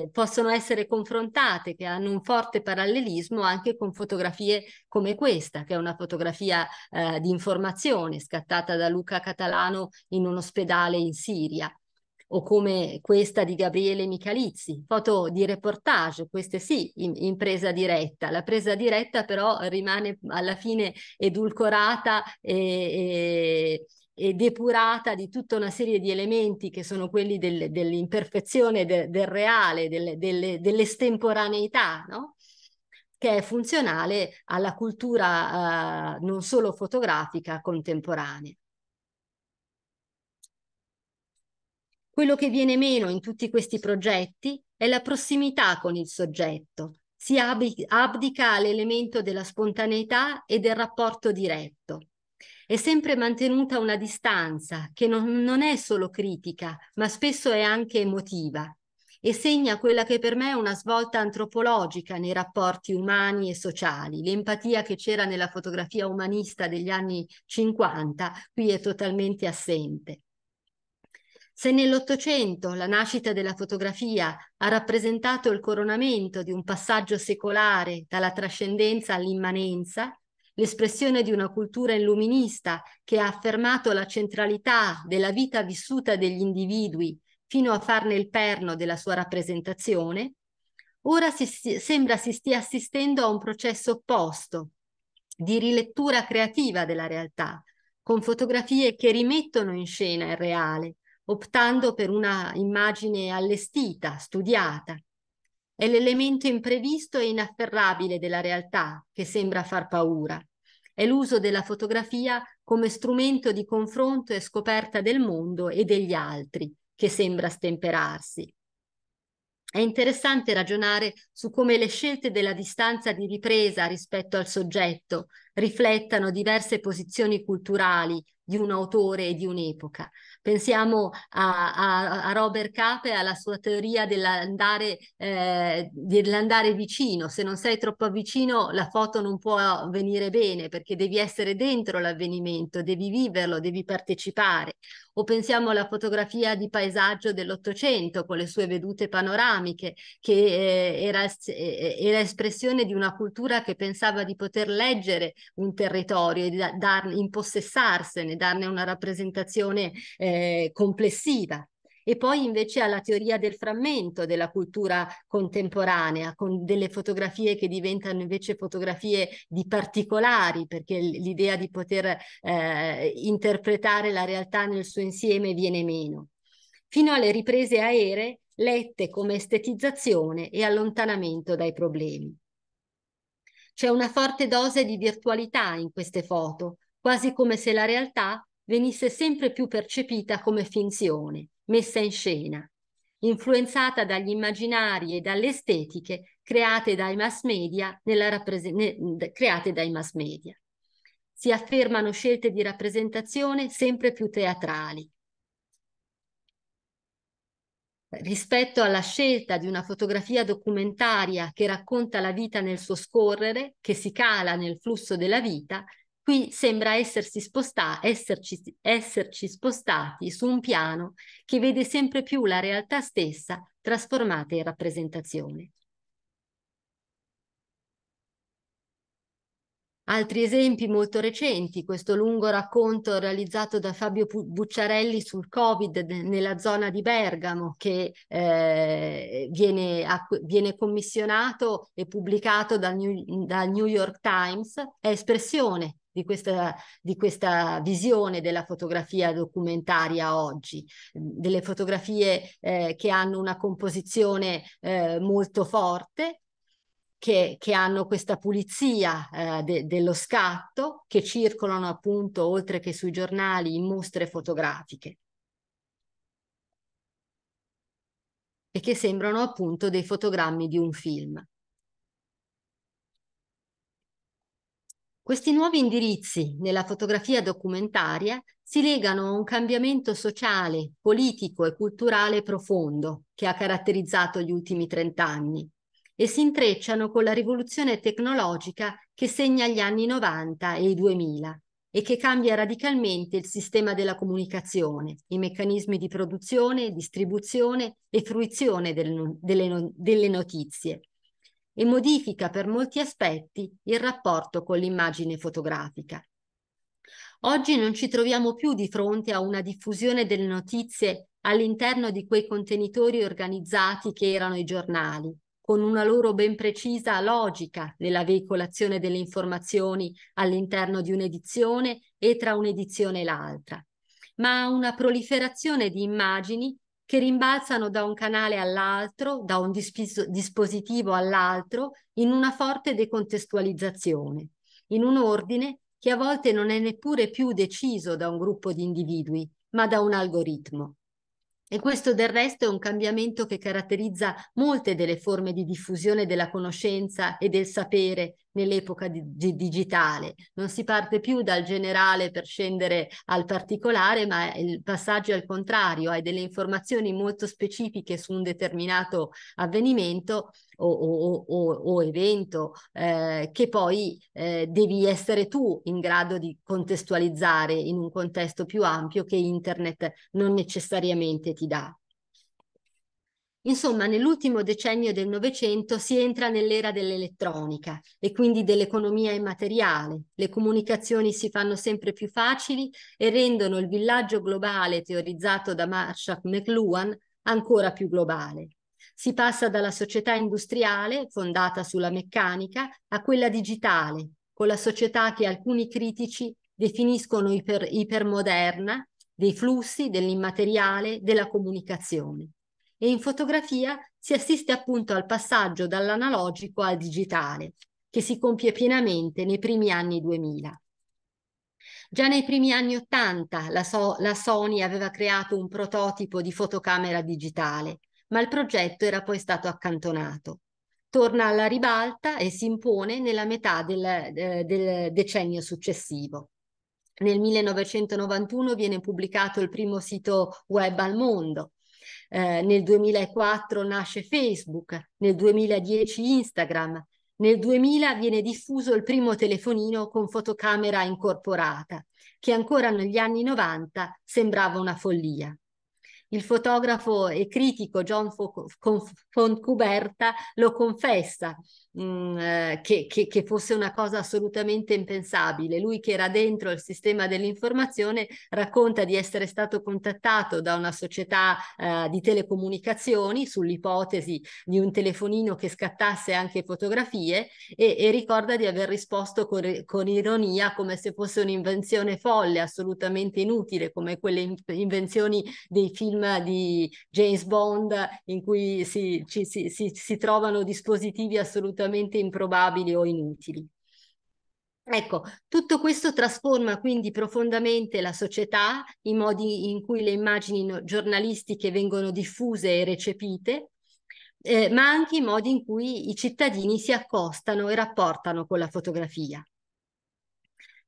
eh, possono essere confrontate, che hanno un forte parallelismo anche con fotografie come questa, che è una fotografia eh, di informazione scattata da Luca Catalano in un ospedale in Siria o come questa di Gabriele Michalizzi, foto di reportage, queste sì, in, in, presa diretta. La presa diretta però rimane alla fine edulcorata e, e e depurata di tutta una serie di elementi che sono quelli del, dell'imperfezione de, del reale, del, delle, dell'estemporaneità, no? che è funzionale alla cultura eh, non solo fotografica contemporanea. Quello che viene meno in tutti questi progetti è la prossimità con il soggetto, si abdica all'elemento della spontaneità e del rapporto diretto. È sempre mantenuta una distanza che non, non, è solo critica, ma spesso è anche emotiva e segna quella che per me è una svolta antropologica nei rapporti umani e sociali. L'empatia che c'era nella fotografia umanista degli anni 50 qui è totalmente assente. Se nell'Ottocento la nascita della fotografia ha rappresentato il coronamento di un passaggio secolare dalla trascendenza all'immanenza, l'espressione di una cultura illuminista che ha affermato la centralità della vita vissuta degli individui fino a farne il perno della sua rappresentazione, ora si, sembra si stia assistendo a un processo opposto di rilettura creativa della realtà, con fotografie che rimettono in scena il reale, optando per una immagine allestita, studiata. È l'elemento imprevisto e inafferrabile della realtà che sembra far paura. È l'uso della fotografia come strumento di confronto e scoperta del mondo e degli altri che sembra stemperarsi. È interessante ragionare su come le scelte della distanza di ripresa rispetto al soggetto riflettano diverse posizioni culturali di un autore e di un'epoca, Pensiamo a, a, a Robert Cape e alla sua teoria dell'andare, eh, dell'andare vicino. Se non sei troppo vicino, la foto non può venire bene perché devi essere dentro l'avvenimento, devi viverlo, devi partecipare. O pensiamo alla fotografia di paesaggio dell'Ottocento con le sue vedute panoramiche, che eh, era, eh, eh, era, espressione di una cultura che pensava di poter leggere un territorio e da, dar, impossessarsene, darne una rappresentazione eh, eh, complessiva. E poi invece alla teoria del frammento della cultura contemporanea, con delle fotografie che diventano invece fotografie di particolari, perché l'idea di poter eh, interpretare la realtà nel suo insieme viene meno. Fino alle riprese aeree, lette come estetizzazione e allontanamento dai problemi. C'è una forte dose di virtualità in queste foto, quasi come se la realtà venisse sempre più percepita come finzione, messa in scena, influenzata dagli immaginari e dalle estetiche create dai mass media. Rapprese- create dai mass media. Si affermano scelte di rappresentazione sempre più teatrali. Rispetto alla scelta di una fotografia documentaria che racconta la vita nel suo scorrere, che si cala nel flusso della vita, Qui sembra essersi sposta- esserci, esserci spostati su un piano che vede sempre più la realtà stessa trasformata in rappresentazione. Altri esempi molto recenti, questo lungo racconto realizzato da Fabio Bucciarelli sul Covid nella zona di Bergamo che eh, viene, viene, commissionato e pubblicato dal New, dal New York Times, è espressione di questa, di questa visione della fotografia documentaria oggi, mm, delle fotografie eh, che hanno una composizione eh, molto forte, che, che, hanno questa pulizia eh, de, dello scatto che circolano appunto oltre che sui giornali in mostre fotografiche e che sembrano appunto dei fotogrammi di un film. Questi nuovi indirizzi nella fotografia documentaria si legano a un cambiamento sociale, politico e culturale profondo che ha caratterizzato gli ultimi trent'anni e si intrecciano con la rivoluzione tecnologica che segna gli anni 90 e i 2000 e che cambia radicalmente il sistema della comunicazione, i meccanismi di produzione, distribuzione e fruizione del, delle, delle notizie, e modifica per molti aspetti il rapporto con l'immagine fotografica. Oggi non ci troviamo più di fronte a una diffusione delle notizie all'interno di quei contenitori organizzati che erano i giornali, con una loro ben precisa logica nella veicolazione delle informazioni all'interno di un'edizione e tra un'edizione e l'altra, ma a una proliferazione di immagini che rimbalzano da un canale all'altro, da un dispis- dispositivo all'altro, in una forte decontestualizzazione, in un ordine che a volte non è neppure più deciso da un gruppo di individui, ma da un algoritmo. E questo del resto è un cambiamento che caratterizza molte delle forme di diffusione della conoscenza e del sapere nell'epoca di, di digitale. Non si parte più dal generale per scendere al particolare, ma il passaggio è al contrario, hai delle informazioni molto specifiche su un determinato avvenimento o, o, o, o evento eh, che poi eh, devi essere tu in grado di contestualizzare in un contesto più ampio che internet non necessariamente ti dà. Insomma, nell'ultimo decennio del Novecento si entra nell'era dell'elettronica e quindi dell'economia immateriale. Le comunicazioni si fanno sempre più facili e rendono il villaggio globale teorizzato da Marshall McLuhan ancora più globale. Si passa dalla società industriale, fondata sulla meccanica, a quella digitale, con la società che alcuni critici definiscono iper, ipermoderna, dei flussi, dell'immateriale, della comunicazione e in fotografia si assiste appunto al passaggio dall'analogico al digitale, che si compie pienamente nei primi anni 2000. Già nei primi anni 80 la, so la Sony aveva creato un prototipo di fotocamera digitale, ma il progetto era poi stato accantonato. Torna alla ribalta e si impone nella metà del, eh, del decennio successivo. Nel 1991 viene pubblicato il primo sito web al mondo, eh, nel 2004 nasce Facebook, nel 2010 Instagram, nel 2000 viene diffuso il primo telefonino con fotocamera incorporata, che ancora negli anni 90 sembrava una follia. Il fotografo e critico John Foncuberta lo confessa Mhmm, eh, che, che, che, fosse una cosa assolutamente impensabile. Lui che era dentro il sistema dell'informazione racconta di essere stato contattato da una società eh, di telecomunicazioni sull'ipotesi di un telefonino che scattasse anche fotografie e, e ricorda di aver risposto con, con ironia come se fosse un'invenzione folle, assolutamente inutile, come quelle invenzioni dei film di James Bond in cui si, ci, si, si, si trovano dispositivi assolutamente assolutamente improbabili o inutili. Ecco, tutto questo trasforma quindi profondamente la società, i modi in cui le immagini giornalistiche vengono diffuse e recepite, eh, ma anche i modi in cui i cittadini si accostano e rapportano con la fotografia.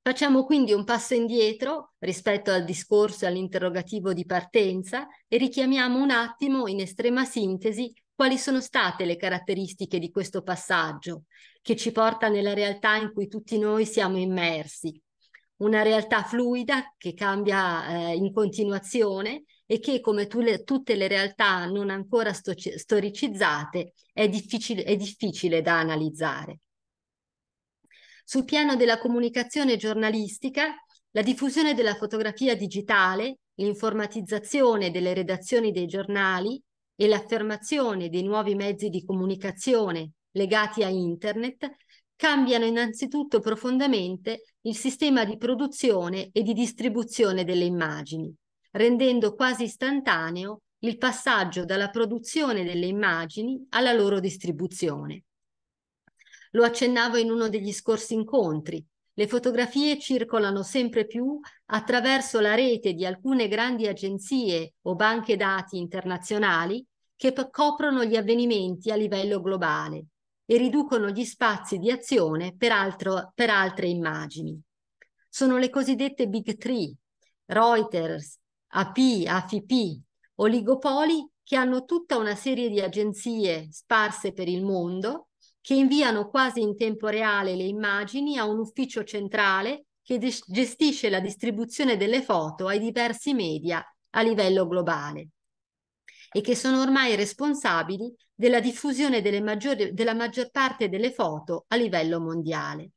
Facciamo quindi un passo indietro rispetto al discorso e all'interrogativo di partenza e richiamiamo un attimo, in estrema sintesi, quali sono state le caratteristiche di questo passaggio che ci porta nella realtà in cui tutti noi siamo immersi, una realtà fluida che cambia eh, in continuazione e che, come tu tutte le realtà non ancora sto, storicizzate, è difficile, è difficile da analizzare. Sul piano della comunicazione giornalistica, la diffusione della fotografia digitale, l'informatizzazione delle redazioni dei giornali, e l'affermazione dei nuovi mezzi di comunicazione legati a Internet cambiano innanzitutto profondamente il sistema di produzione e di distribuzione delle immagini, rendendo quasi istantaneo il passaggio dalla produzione delle immagini alla loro distribuzione. Lo accennavo in uno degli scorsi incontri. Le fotografie circolano sempre più attraverso la rete di alcune grandi agenzie o banche dati internazionali che coprono gli avvenimenti a livello globale e riducono gli spazi di azione per, altro, per altre immagini. Sono le cosiddette Big Three, Reuters, AP, AFP, oligopoli che hanno tutta una serie di agenzie sparse per il mondo che inviano quasi in tempo reale le immagini a un ufficio centrale che gestisce la distribuzione delle foto ai diversi media a livello globale e che sono ormai responsabili della diffusione maggiori, della maggior parte delle foto a livello mondiale.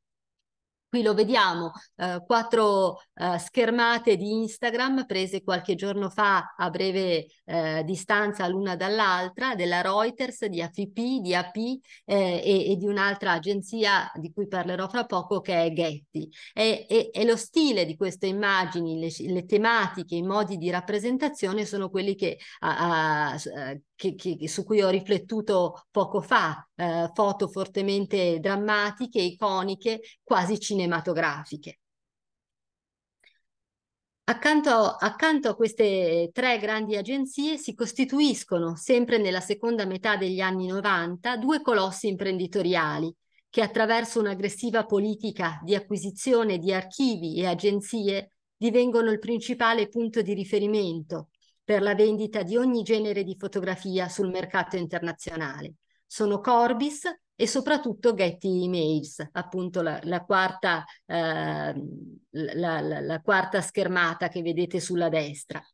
Qui lo vediamo, eh, quattro eh, schermate di Instagram prese qualche giorno fa a breve eh, distanza l'una dall'altra, della Reuters, di AFP, di AP eh, e, e, di un'altra agenzia di cui parlerò fra poco che è Getty. E, e, e lo stile di queste immagini, le, le, tematiche, i modi di rappresentazione sono quelli che, a, a, eh, che, che, su cui ho riflettuto poco fa, eh, foto fortemente drammatiche, iconiche, quasi cinematografiche. Accanto, accanto, a queste tre grandi agenzie si costituiscono, sempre nella seconda metà degli anni 90, due colossi imprenditoriali che attraverso un'aggressiva politica di acquisizione di archivi e agenzie divengono il principale punto di riferimento per la vendita di ogni genere di fotografia sul mercato internazionale. Sono Corbis e soprattutto Getty Images, appunto la, la, quarta, eh, la, la quarta schermata che vedete sulla destra.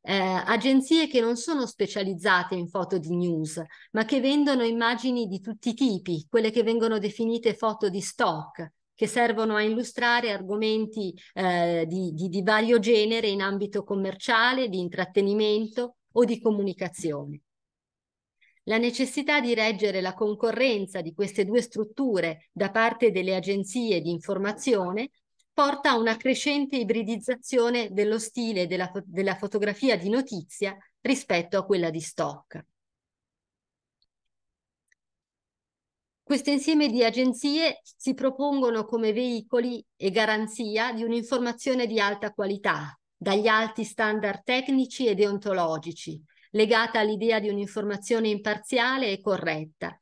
Eh, agenzie che non sono specializzate in foto di news, ma che vendono immagini di tutti i tipi, quelle che vengono definite foto di stock, che servono a illustrare argomenti eh, di, di, di vario genere in ambito commerciale, di intrattenimento o di comunicazione. La necessità di reggere la concorrenza di queste due strutture da parte delle agenzie di informazione porta a una crescente ibridizzazione dello stile della, della fotografia di notizia rispetto a quella di stock. Questo insieme di agenzie si propongono come veicoli e garanzia di un'informazione di alta qualità, dagli alti standard tecnici e deontologici, legata all'idea di un'informazione imparziale e corretta,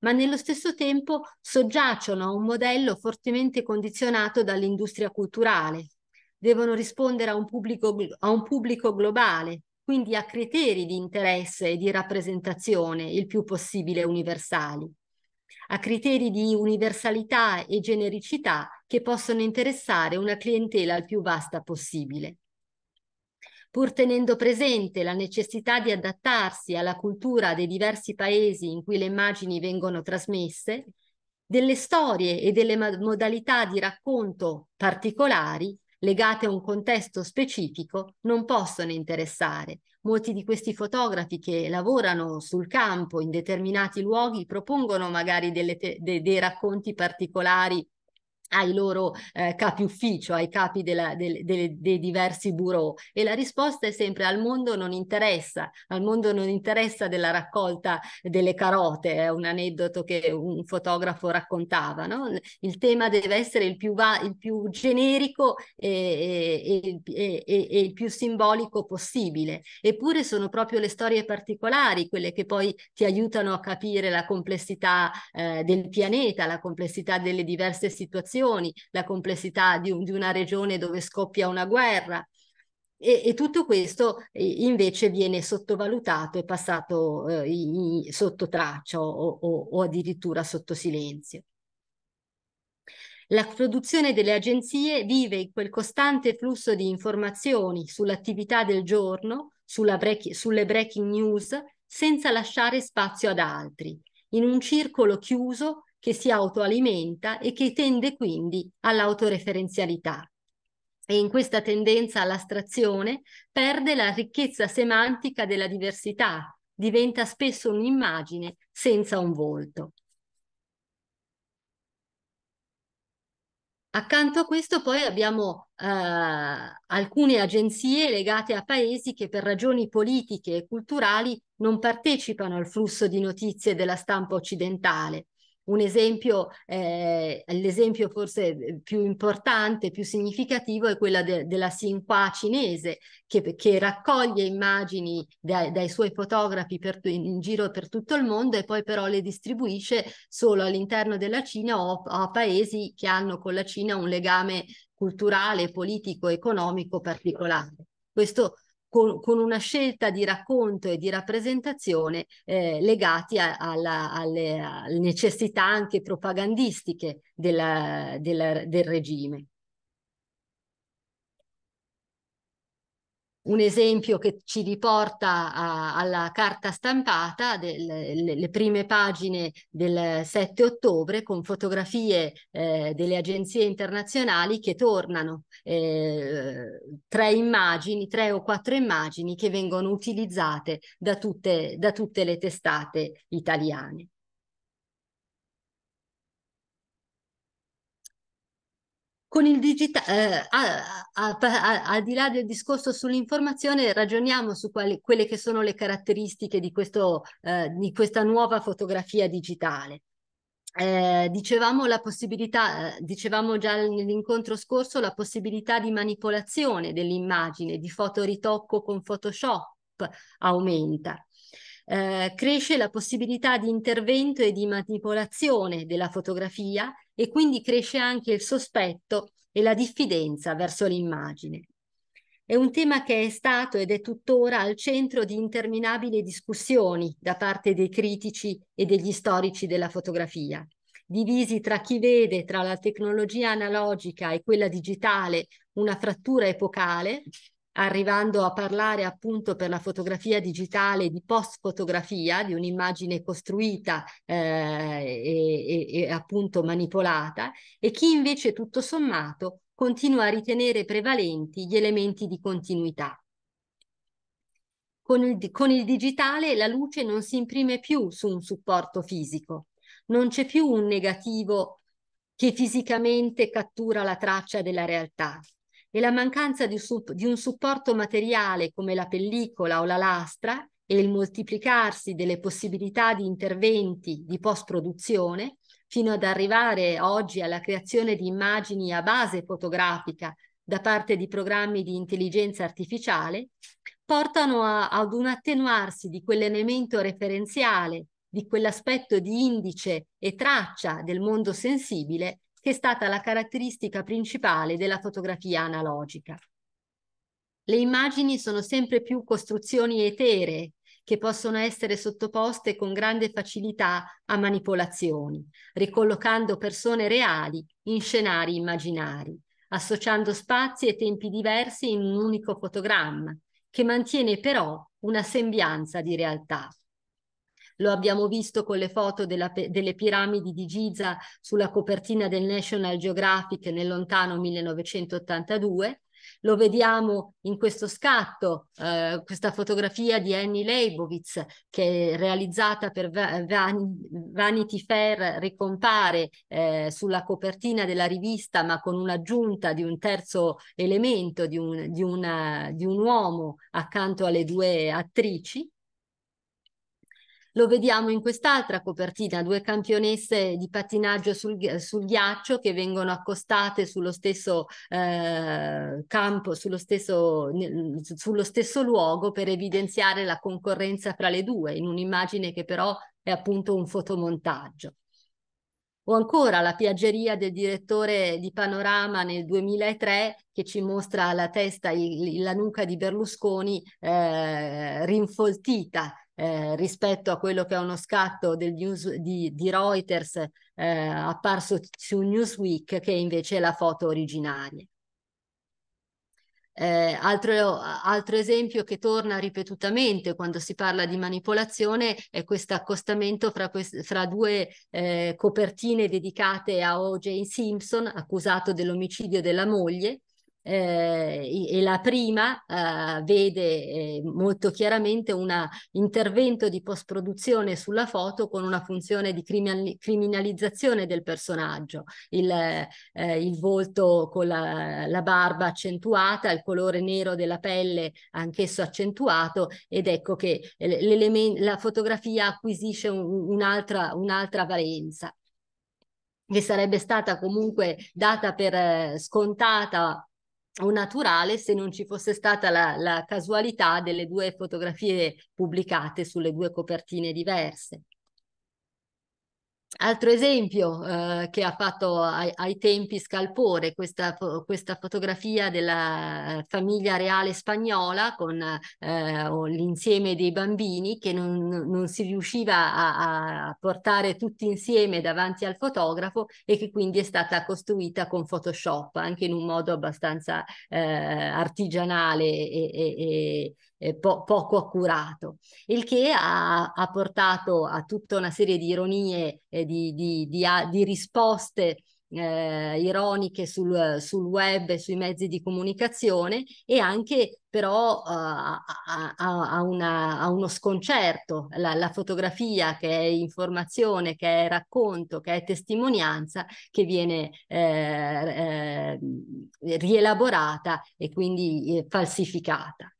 ma nello stesso tempo soggiacciono a un modello fortemente condizionato dall'industria culturale. Devono rispondere a un, pubblico, a un pubblico globale, quindi a criteri di interesse e di rappresentazione il più possibile universali a criteri di universalità e genericità che possono interessare una clientela il più vasta possibile. Pur tenendo presente la necessità di adattarsi alla cultura dei diversi paesi in cui le immagini vengono trasmesse, delle storie e delle modalità di racconto particolari legate a un contesto specifico non possono interessare. Molti di questi fotografi che lavorano sul campo in determinati luoghi propongono magari delle, de dei racconti particolari ai loro eh, capi ufficio, ai capi della, del, del, dei diversi bureau e la risposta è sempre al mondo non interessa, al mondo non interessa della raccolta delle carote, è un aneddoto che un fotografo raccontava, no? il tema deve essere il più, va- il più generico e, e, e, e il più simbolico possibile, eppure sono proprio le storie particolari quelle che poi ti aiutano a capire la complessità eh, del pianeta, la complessità delle diverse situazioni migrazioni, la complessità di, un, di una regione dove scoppia una guerra. E, e, tutto questo eh, invece viene sottovalutato e passato eh, in, sotto traccia o, o, o addirittura sotto silenzio. La produzione delle agenzie vive in quel costante flusso di informazioni sull'attività del giorno, break, sulle breaking news, senza lasciare spazio ad altri, in un circolo chiuso che si autoalimenta e che tende quindi all'autoreferenzialità. E in questa tendenza all'astrazione perde la ricchezza semantica della diversità, diventa spesso un'immagine senza un volto. Accanto a questo poi abbiamo eh, alcune agenzie legate a paesi che per ragioni politiche e culturali non partecipano al flusso di notizie della stampa occidentale, un esempio, eh, l'esempio forse eh, più importante, più significativo è quello de- della Xinhua cinese che, che raccoglie immagini da- dai suoi fotografi per, in giro per tutto il mondo e poi però le distribuisce solo all'interno della Cina o a paesi che hanno con la Cina un legame culturale, politico, economico particolare. Questo con, con, una scelta di racconto e di rappresentazione eh, legati a, alla, alle, alle, necessità anche propagandistiche della, della, del regime. un esempio che ci riporta a, alla carta stampata, del, le, le, prime pagine del 7 ottobre con fotografie eh, delle agenzie internazionali che tornano, eh, tre immagini, tre o quattro immagini che vengono utilizzate da tutte, da tutte le testate italiane. con il digitale, eh, al di là del discorso sull'informazione, ragioniamo su quali, quelle che sono le caratteristiche di, questo, eh, di questa nuova fotografia digitale. Eh, dicevamo la possibilità, eh, dicevamo già nell'incontro scorso, la possibilità di manipolazione dell'immagine, di fotoritocco con Photoshop aumenta. Eh, cresce la possibilità di intervento e di manipolazione della fotografia e quindi cresce anche il sospetto e la diffidenza verso l'immagine. È un tema che è stato ed è tuttora al centro di interminabili discussioni da parte dei critici e degli storici della fotografia, divisi tra chi vede tra la tecnologia analogica e quella digitale una frattura epocale arrivando a parlare appunto per la fotografia digitale di post-fotografia, di un'immagine costruita eh, e, e, appunto manipolata, e chi invece tutto sommato continua a ritenere prevalenti gli elementi di continuità. Con il, con il, digitale la luce non si imprime più su un supporto fisico, non c'è più un negativo che fisicamente cattura la traccia della realtà, e la mancanza di, di un supporto materiale come la pellicola o la lastra e il moltiplicarsi delle possibilità di interventi di post-produzione fino ad arrivare oggi alla creazione di immagini a base fotografica da parte di programmi di intelligenza artificiale, portano a, ad un attenuarsi di quell'elemento referenziale, di quell'aspetto di indice e traccia del mondo sensibile che è stata la caratteristica principale della fotografia analogica. Le immagini sono sempre più costruzioni eteree che possono essere sottoposte con grande facilità a manipolazioni, ricollocando persone reali in scenari immaginari, associando spazi e tempi diversi in un unico fotogramma, che mantiene però una sembianza di realtà lo abbiamo visto con le foto della, delle piramidi di Giza sulla copertina del National Geographic nel lontano 1982, lo vediamo in questo scatto, eh, questa fotografia di Annie Leibovitz che è realizzata per Van Vanity Fair ricompare eh, sulla copertina della rivista ma con un'aggiunta di un terzo elemento di un, di una, di un uomo accanto alle due attrici. Lo vediamo in quest'altra copertina, due campionesse di pattinaggio sul, sul ghiaccio che vengono accostate sullo stesso eh, campo, sullo stesso, sullo stesso luogo per evidenziare la concorrenza fra le due, in un'immagine che però è appunto un fotomontaggio. O ancora la piaggeria del direttore di Panorama nel 2003 che ci mostra la testa, il, la nuca di Berlusconi eh, rinfoltita eh, rispetto a quello che è uno scatto del news, di, di Reuters eh, apparso su Newsweek che invece è la foto originaria. Eh, altro, altro, esempio che torna ripetutamente quando si parla di manipolazione è questo accostamento fra, quest fra due eh, copertine dedicate a O.J. Simpson, accusato dell'omicidio della moglie, eh, e la prima eh, vede eh, molto chiaramente un intervento di post-produzione sulla foto con una funzione di criminalizzazione del personaggio, il, eh, il volto con la, la, barba accentuata, il colore nero della pelle anch'esso accentuato ed ecco che la fotografia acquisisce un'altra un valenza che sarebbe stata comunque data per eh, scontata o naturale se non ci fosse stata la, la, casualità delle due fotografie pubblicate sulle due copertine diverse. Altro esempio eh, che ha fatto ai, ai tempi scalpore, questa, questa, fotografia della famiglia reale spagnola con eh, l'insieme dei bambini che non, non si riusciva a, a, portare tutti insieme davanti al fotografo e che quindi è stata costruita con Photoshop, anche in un modo abbastanza eh, artigianale e, e, eh, po- poco accurato, il che ha, ha, portato a tutta una serie di ironie e di, di, di, di risposte eh, ironiche sul, sul, web e sui mezzi di comunicazione e anche però uh, a, a, a, una, a, uno sconcerto. La, la, fotografia che è informazione, che è racconto, che è testimonianza, che viene eh, eh, rielaborata e quindi eh, falsificata.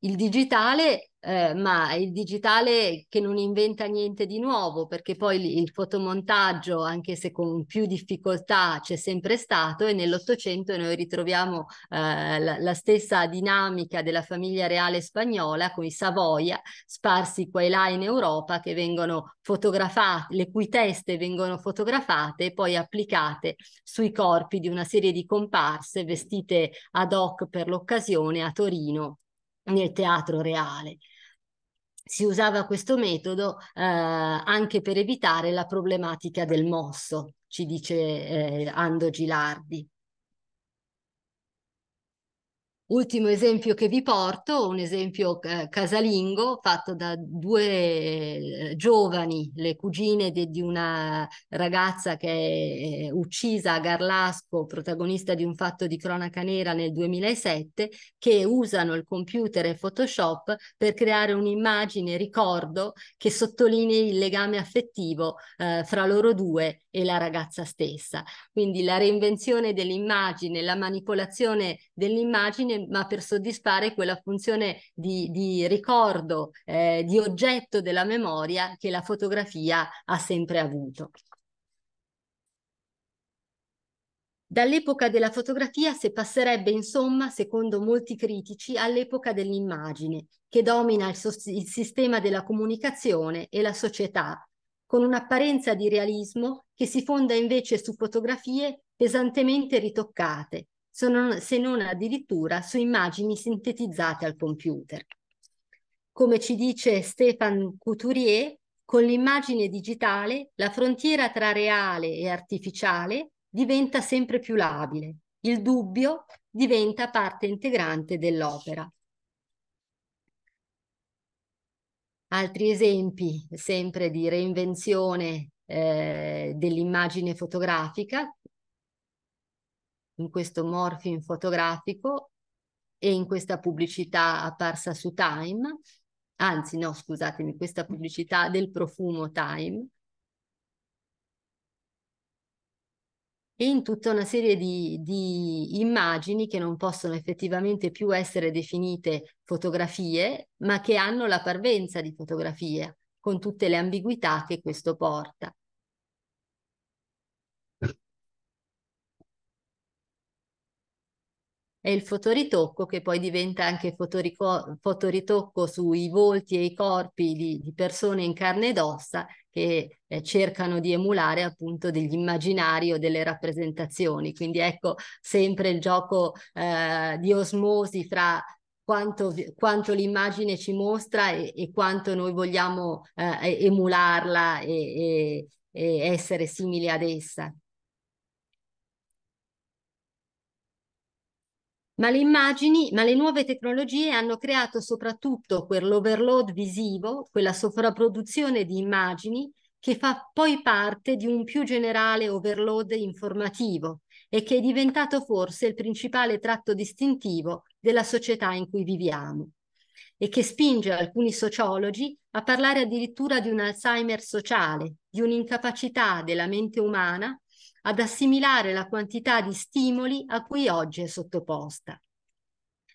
il digitale, eh, ma il digitale che non inventa niente di nuovo, perché poi il fotomontaggio, anche se con più difficoltà, c'è sempre stato e nell'Ottocento noi ritroviamo eh, la, la, stessa dinamica della famiglia reale spagnola con i Savoia sparsi qua e là in Europa che vengono fotografati, le cui teste vengono fotografate e poi applicate sui corpi di una serie di comparse vestite ad hoc per l'occasione a Torino nel teatro reale. Si usava questo metodo eh, anche per evitare la problematica del mosso, ci dice eh, Ando Gilardi. Ultimo esempio che vi porto, un esempio eh, casalingo fatto da due eh, giovani, le cugine de, di una ragazza che è uccisa a Garlasco, protagonista di un fatto di cronaca nera nel 2007, che usano il computer e Photoshop per creare un'immagine ricordo che sottolinei il legame affettivo eh, fra loro due e la ragazza stessa. Quindi la reinvenzione dell'immagine, la manipolazione dell'immagine fine, ma per soddisfare quella funzione di, di ricordo, eh, di oggetto della memoria che la fotografia ha sempre avuto. Dall'epoca della fotografia si passerebbe insomma, secondo molti critici, all'epoca dell'immagine, che domina il, il, sistema della comunicazione e la società, con un'apparenza di realismo che si fonda invece su fotografie pesantemente ritoccate, se non, se non addirittura su immagini sintetizzate al computer. Come ci dice Stéphane Couturier, con l'immagine digitale la frontiera tra reale e artificiale diventa sempre più labile, il dubbio diventa parte integrante dell'opera. Altri esempi sempre di reinvenzione eh, dell'immagine fotografica in questo morphing fotografico e in questa pubblicità apparsa su Time, anzi no scusatemi, questa pubblicità del profumo Time, e in tutta una serie di, di, immagini che non possono effettivamente più essere definite fotografie, ma che hanno la parvenza di fotografia, con tutte le ambiguità che questo porta. è il fotoritocco che poi diventa anche fotorico- fotoritocco sui volti e i corpi di, di persone in carne ed ossa che eh, cercano di emulare appunto degli immaginari o delle rappresentazioni. Quindi ecco sempre il gioco eh, di osmosi fra quanto, quanto, l'immagine ci mostra e, e quanto noi vogliamo eh, emularla e, e, e essere simili ad essa. Ma le immagini, ma le nuove tecnologie hanno creato soprattutto quell'overload visivo, quella sovrapproduzione di immagini che fa poi parte di un più generale overload informativo e che è diventato forse il principale tratto distintivo della società in cui viviamo e che spinge alcuni sociologi a parlare addirittura di un Alzheimer sociale, di un'incapacità della mente umana ad assimilare la quantità di stimoli a cui oggi è sottoposta.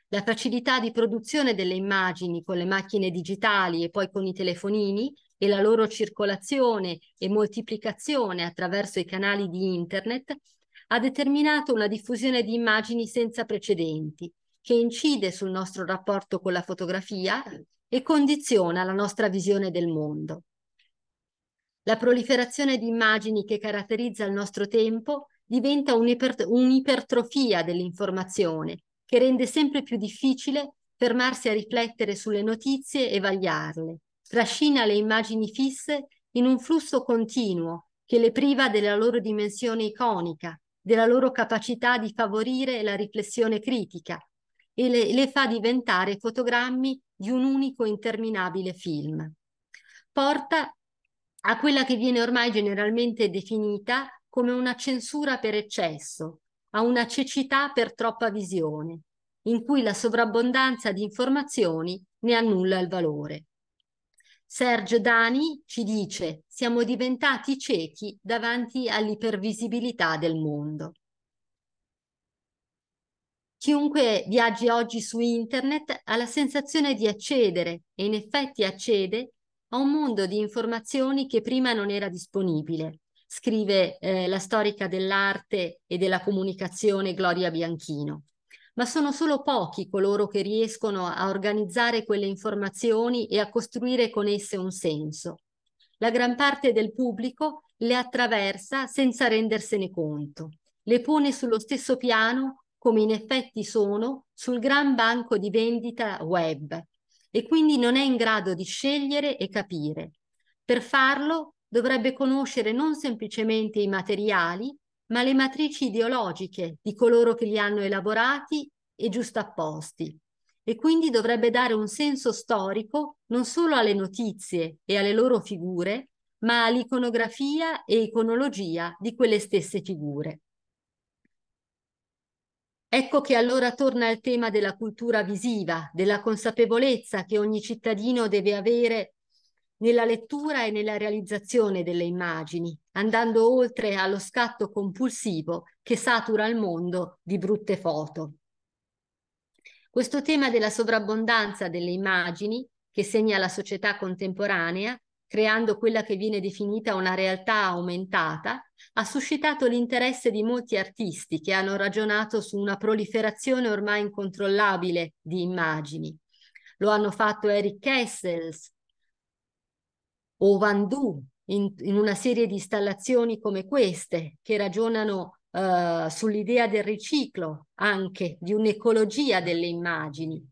La facilità di produzione delle immagini con le macchine digitali e poi con i telefonini e la loro circolazione e moltiplicazione attraverso i canali di Internet ha determinato una diffusione di immagini senza precedenti, che incide sul nostro rapporto con la fotografia e condiziona la nostra visione del mondo. La proliferazione di immagini che caratterizza il nostro tempo diventa un'ipertrofia dell'informazione che rende sempre più difficile fermarsi a riflettere sulle notizie e vagliarle. Trascina le immagini fisse in un flusso continuo che le priva della loro dimensione iconica, della loro capacità di favorire la riflessione critica e le, le fa diventare fotogrammi di un unico interminabile film. Porta a quella che viene ormai generalmente definita come una censura per eccesso, a una cecità per troppa visione, in cui la sovrabbondanza di informazioni ne annulla il valore. Serge Dani ci dice siamo diventati ciechi davanti all'ipervisibilità del mondo. Chiunque viaggi oggi su internet ha la sensazione di accedere, e in effetti accede, a un mondo di informazioni che prima non era disponibile, scrive eh, la storica dell'arte e della comunicazione Gloria Bianchino. Ma sono solo pochi coloro che riescono a organizzare quelle informazioni e a costruire con esse un senso. La gran parte del pubblico le attraversa senza rendersene conto, le pone sullo stesso piano come in effetti sono sul gran banco di vendita web, e quindi non è in grado di scegliere e capire. Per farlo dovrebbe conoscere non semplicemente i materiali, ma le matrici ideologiche di coloro che li hanno elaborati e giustapposti. E quindi dovrebbe dare un senso storico non solo alle notizie e alle loro figure, ma all'iconografia e iconologia di quelle stesse figure. Ecco che allora torna il tema della cultura visiva, della consapevolezza che ogni cittadino deve avere nella lettura e nella realizzazione delle immagini, andando oltre allo scatto compulsivo che satura il mondo di brutte foto. Questo tema della sovrabbondanza delle immagini, che segna la società contemporanea, creando quella che viene definita una realtà aumentata, ha suscitato l'interesse di molti artisti che hanno ragionato su una proliferazione ormai incontrollabile di immagini. Lo hanno fatto Eric Kessels o Van Du in, in una serie di installazioni come queste che ragionano eh, sull'idea del riciclo anche di un'ecologia delle immagini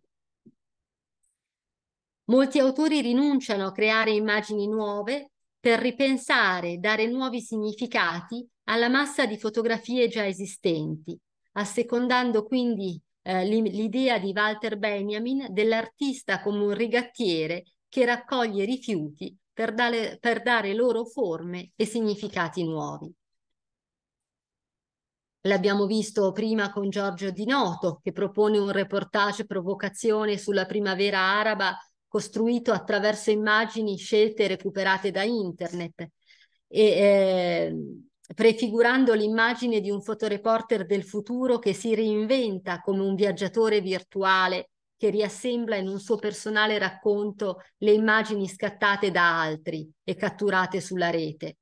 Molti autori rinunciano a creare immagini nuove per ripensare dare nuovi significati alla massa di fotografie già esistenti, assecondando quindi eh, l'idea di Walter Benjamin dell'artista come un rigattiere che raccoglie rifiuti per dare, per dare loro forme e significati nuovi. L'abbiamo visto prima con Giorgio Di Noto, che propone un reportage provocazione sulla primavera araba costruito attraverso immagini scelte e recuperate da internet, e, eh, prefigurando l'immagine di un fotoreporter del futuro che si reinventa come un viaggiatore virtuale che riassembla in un suo personale racconto le immagini scattate da altri e catturate sulla rete.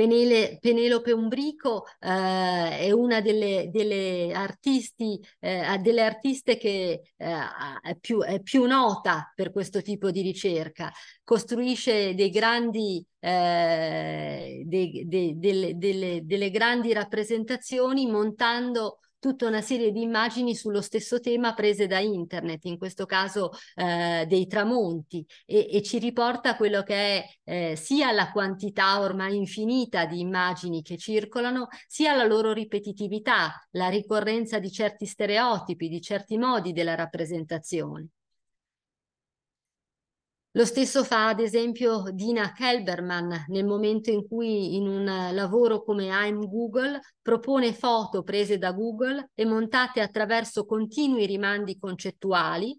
Penele, Penelope Umbrico eh, è una delle, delle, artisti, eh, delle artiste che eh, è più, è, più, nota per questo tipo di ricerca. Costruisce dei grandi, de, eh, de, delle, delle, grandi rappresentazioni montando tutta una serie di immagini sullo stesso tema prese da internet, in questo caso eh, dei tramonti, e, e, ci riporta quello che è eh, sia la quantità ormai infinita di immagini che circolano, sia la loro ripetitività, la ricorrenza di certi stereotipi, di certi modi della rappresentazione. Lo stesso fa ad esempio Dina Kelberman nel momento in cui in un lavoro come I'm Google propone foto prese da Google e montate attraverso continui rimandi concettuali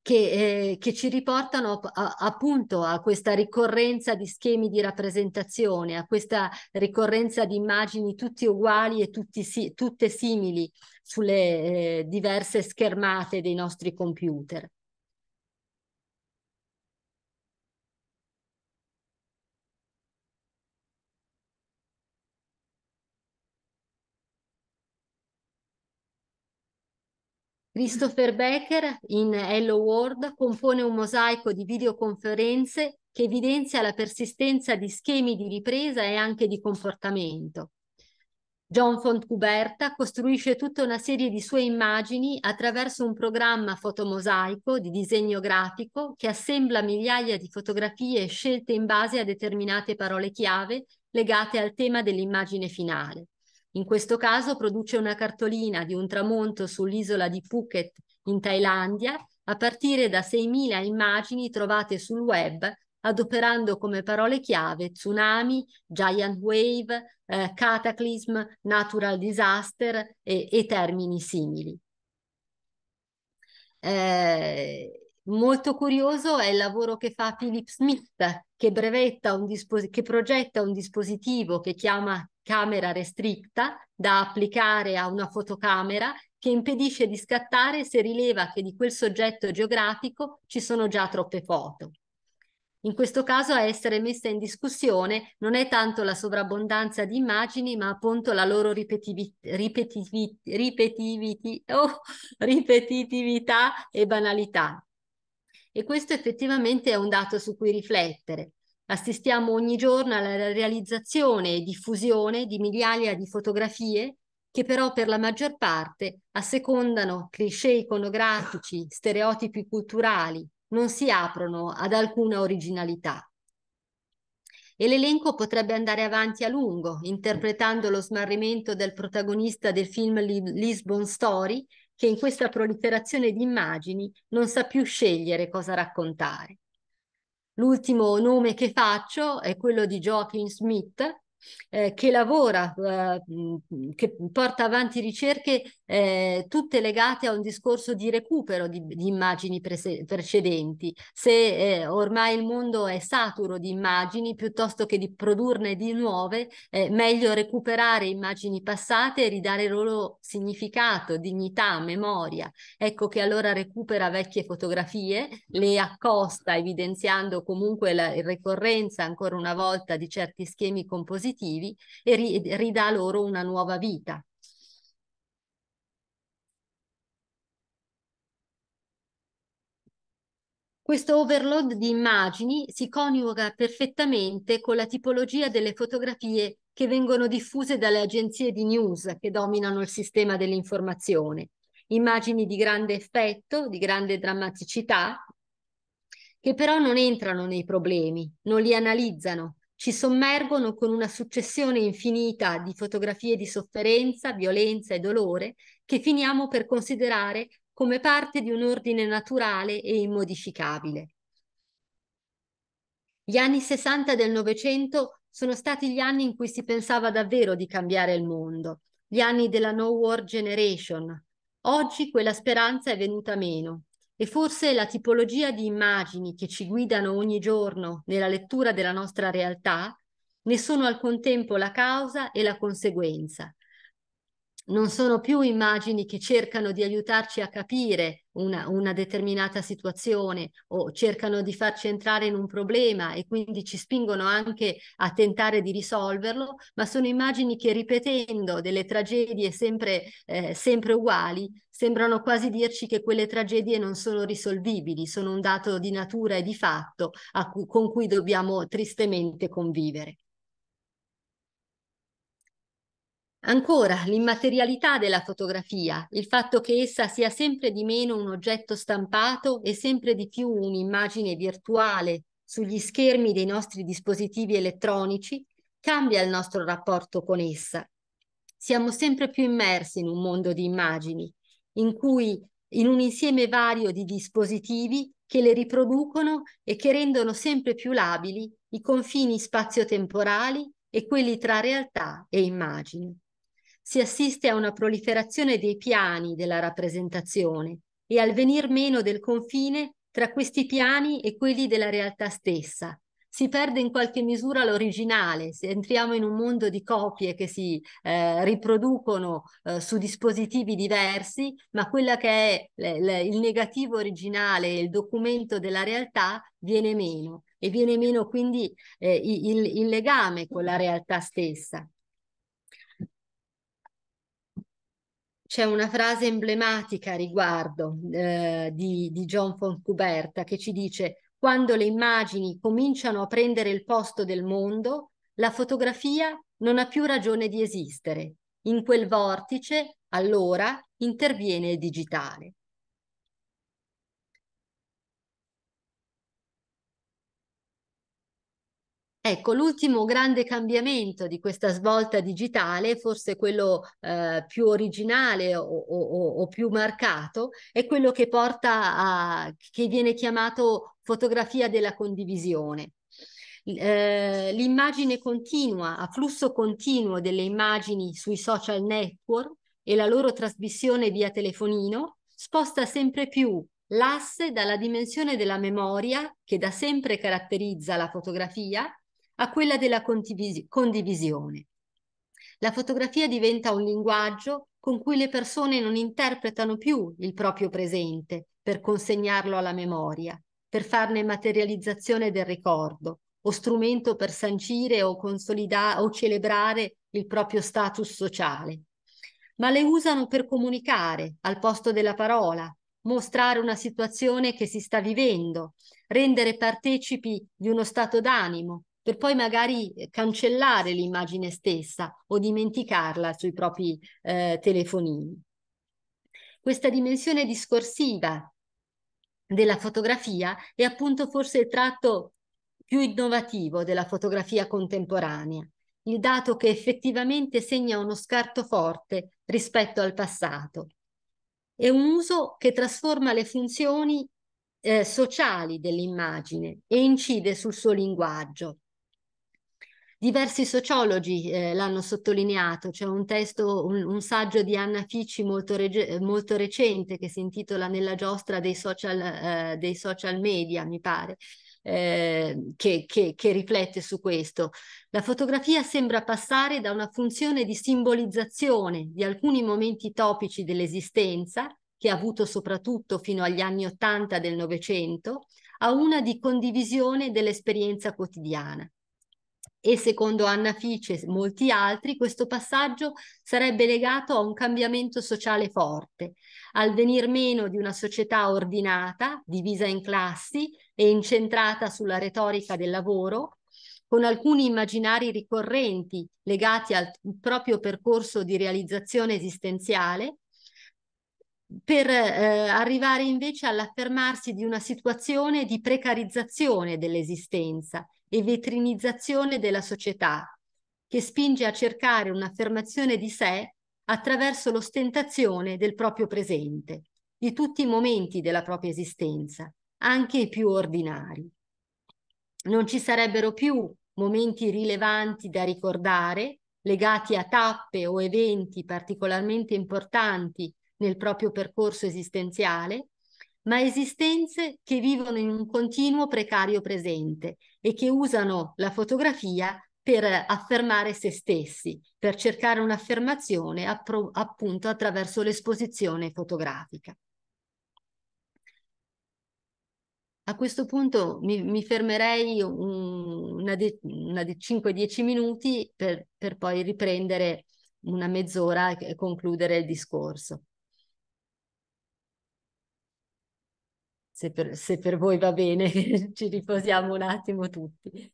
che, eh, che ci riportano a, appunto a questa ricorrenza di schemi di rappresentazione, a questa ricorrenza di immagini tutti uguali e tutti, tutte simili sulle eh, diverse schermate dei nostri computer. Christopher Becker in Hello World compone un mosaico di videoconferenze che evidenzia la persistenza di schemi di ripresa e anche di comportamento. John Fontcuberta costruisce tutta una serie di sue immagini attraverso un programma fotomosaico di disegno grafico che assembla migliaia di fotografie scelte in base a determinate parole chiave legate al tema dell'immagine finale. In questo caso produce una cartolina di un tramonto sull'isola di Phuket in Thailandia a partire da 6.000 immagini trovate sul web adoperando come parole chiave tsunami, giant wave, eh, cataclism, natural disaster e, e termini simili. Eh, Molto curioso è il lavoro che fa Philip Smith, che, brevetta un che progetta un dispositivo che chiama camera restritta da applicare a una fotocamera che impedisce di scattare se rileva che di quel soggetto geografico ci sono già troppe foto. In questo caso a essere messa in discussione non è tanto la sovrabbondanza di immagini, ma appunto la loro ripetivi, ripetivi, ripetivi, oh, ripetitività e banalità. E questo effettivamente è un dato su cui riflettere. Assistiamo ogni giorno alla realizzazione e diffusione di migliaia di fotografie che però per la maggior parte assecondano cliché iconografici, stereotipi culturali, non si aprono ad alcuna originalità. E l'elenco potrebbe andare avanti a lungo, interpretando lo smarrimento del protagonista del film Lisbon Story, che in questa proliferazione di immagini non sa più scegliere cosa raccontare. L'ultimo nome che faccio è quello di Joaquin Smith, eh, che lavora, eh, che porta avanti ricerche eh, tutte legate a un discorso di recupero di, di immagini prese- precedenti. Se eh, ormai il mondo è saturo di immagini, piuttosto che di produrne di nuove, eh, meglio recuperare immagini passate e ridare loro significato, dignità, memoria. Ecco che allora recupera vecchie fotografie, le accosta evidenziando comunque la ricorrenza ancora una volta di certi schemi compositivi e ri- ridà loro una nuova vita. Questo overload di immagini si coniuga perfettamente con la tipologia delle fotografie che vengono diffuse dalle agenzie di news che dominano il sistema dell'informazione. Immagini di grande effetto, di grande drammaticità, che però non entrano nei problemi, non li analizzano, ci sommergono con una successione infinita di fotografie di sofferenza, violenza e dolore che finiamo per considerare come parte di un ordine naturale e immodificabile. Gli anni 60 del Novecento sono stati gli anni in cui si pensava davvero di cambiare il mondo, gli anni della No War Generation. Oggi quella speranza è venuta meno e forse la tipologia di immagini che ci guidano ogni giorno nella lettura della nostra realtà ne sono al contempo la causa e la conseguenza, non sono più immagini che cercano di aiutarci a capire una, una, determinata situazione o cercano di farci entrare in un problema e quindi ci spingono anche a tentare di risolverlo, ma sono immagini che ripetendo delle tragedie sempre, eh, sempre uguali sembrano quasi dirci che quelle tragedie non sono risolvibili, sono un dato di natura e di fatto cui, con cui dobbiamo tristemente convivere. Ancora, l'immaterialità della fotografia, il fatto che essa sia sempre di meno un oggetto stampato e sempre di più un'immagine virtuale sugli schermi dei nostri dispositivi elettronici, cambia il nostro rapporto con essa. Siamo sempre più immersi in un mondo di immagini, in cui in un insieme vario di dispositivi che le riproducono e che rendono sempre più labili i confini spazio-temporali e quelli tra realtà e immagini si assiste a una proliferazione dei piani della rappresentazione e al venir meno del confine tra questi piani e quelli della realtà stessa. Si perde in qualche misura l'originale, se entriamo in un mondo di copie che si eh, riproducono eh, su dispositivi diversi, ma quella che è l- il negativo originale, il documento della realtà, viene meno e viene meno quindi eh, il, il legame con la realtà stessa. C'è una frase emblematica a riguardo eh, di, di John Foncuberta che ci dice quando le immagini cominciano a prendere il posto del mondo, la fotografia non ha più ragione di esistere. In quel vortice, allora, interviene il digitale. Ecco, l'ultimo grande cambiamento di questa svolta digitale, forse quello eh, più originale o, o, o, più marcato, è quello che porta a, che viene chiamato fotografia della condivisione. Eh, l'immagine continua, a flusso continuo delle immagini sui social network e la loro trasmissione via telefonino sposta sempre più l'asse dalla dimensione della memoria che da sempre caratterizza la fotografia a quella della condivisione. La fotografia diventa un linguaggio con cui le persone non interpretano più il proprio presente per consegnarlo alla memoria, per farne materializzazione del ricordo o strumento per sancire o, o celebrare il proprio status sociale, ma le usano per comunicare al posto della parola, mostrare una situazione che si sta vivendo, rendere partecipi di uno stato d'animo, per poi magari cancellare l'immagine stessa o dimenticarla sui propri eh, telefonini. Questa dimensione discorsiva della fotografia è appunto forse il tratto più innovativo della fotografia contemporanea, il dato che effettivamente segna uno scarto forte rispetto al passato. È un uso che trasforma le funzioni eh, sociali dell'immagine e incide sul suo linguaggio. Diversi sociologi eh, l'hanno sottolineato, c'è un testo, un, un, saggio di Anna Ficci molto, rege- eh, molto, recente che si intitola Nella giostra dei social, eh, dei social media, mi pare, eh, che, che, che riflette su questo. La fotografia sembra passare da una funzione di simbolizzazione di alcuni momenti topici dell'esistenza, che ha avuto soprattutto fino agli anni Ottanta del Novecento, a una di condivisione dell'esperienza quotidiana e secondo Anna Fice e molti altri, questo passaggio sarebbe legato a un cambiamento sociale forte, al venir meno di una società ordinata, divisa in classi e incentrata sulla retorica del lavoro, con alcuni immaginari ricorrenti legati al proprio percorso di realizzazione esistenziale, per eh, arrivare invece all'affermarsi di una situazione di precarizzazione dell'esistenza e vetrinizzazione della società, che spinge a cercare un'affermazione di sé attraverso l'ostentazione del proprio presente, di tutti i momenti della propria esistenza, anche i più ordinari. Non ci sarebbero più momenti rilevanti da ricordare, legati a tappe o eventi particolarmente importanti nel proprio percorso esistenziale, ma esistenze che vivono in un continuo precario presente e che usano la fotografia per affermare se stessi, per cercare un'affermazione appro- appunto attraverso l'esposizione fotografica. A questo punto mi, mi fermerei un, una, di de 5-10 minuti per, per poi riprendere una mezz'ora e concludere il discorso. se per, se per voi va bene, ci riposiamo un attimo tutti.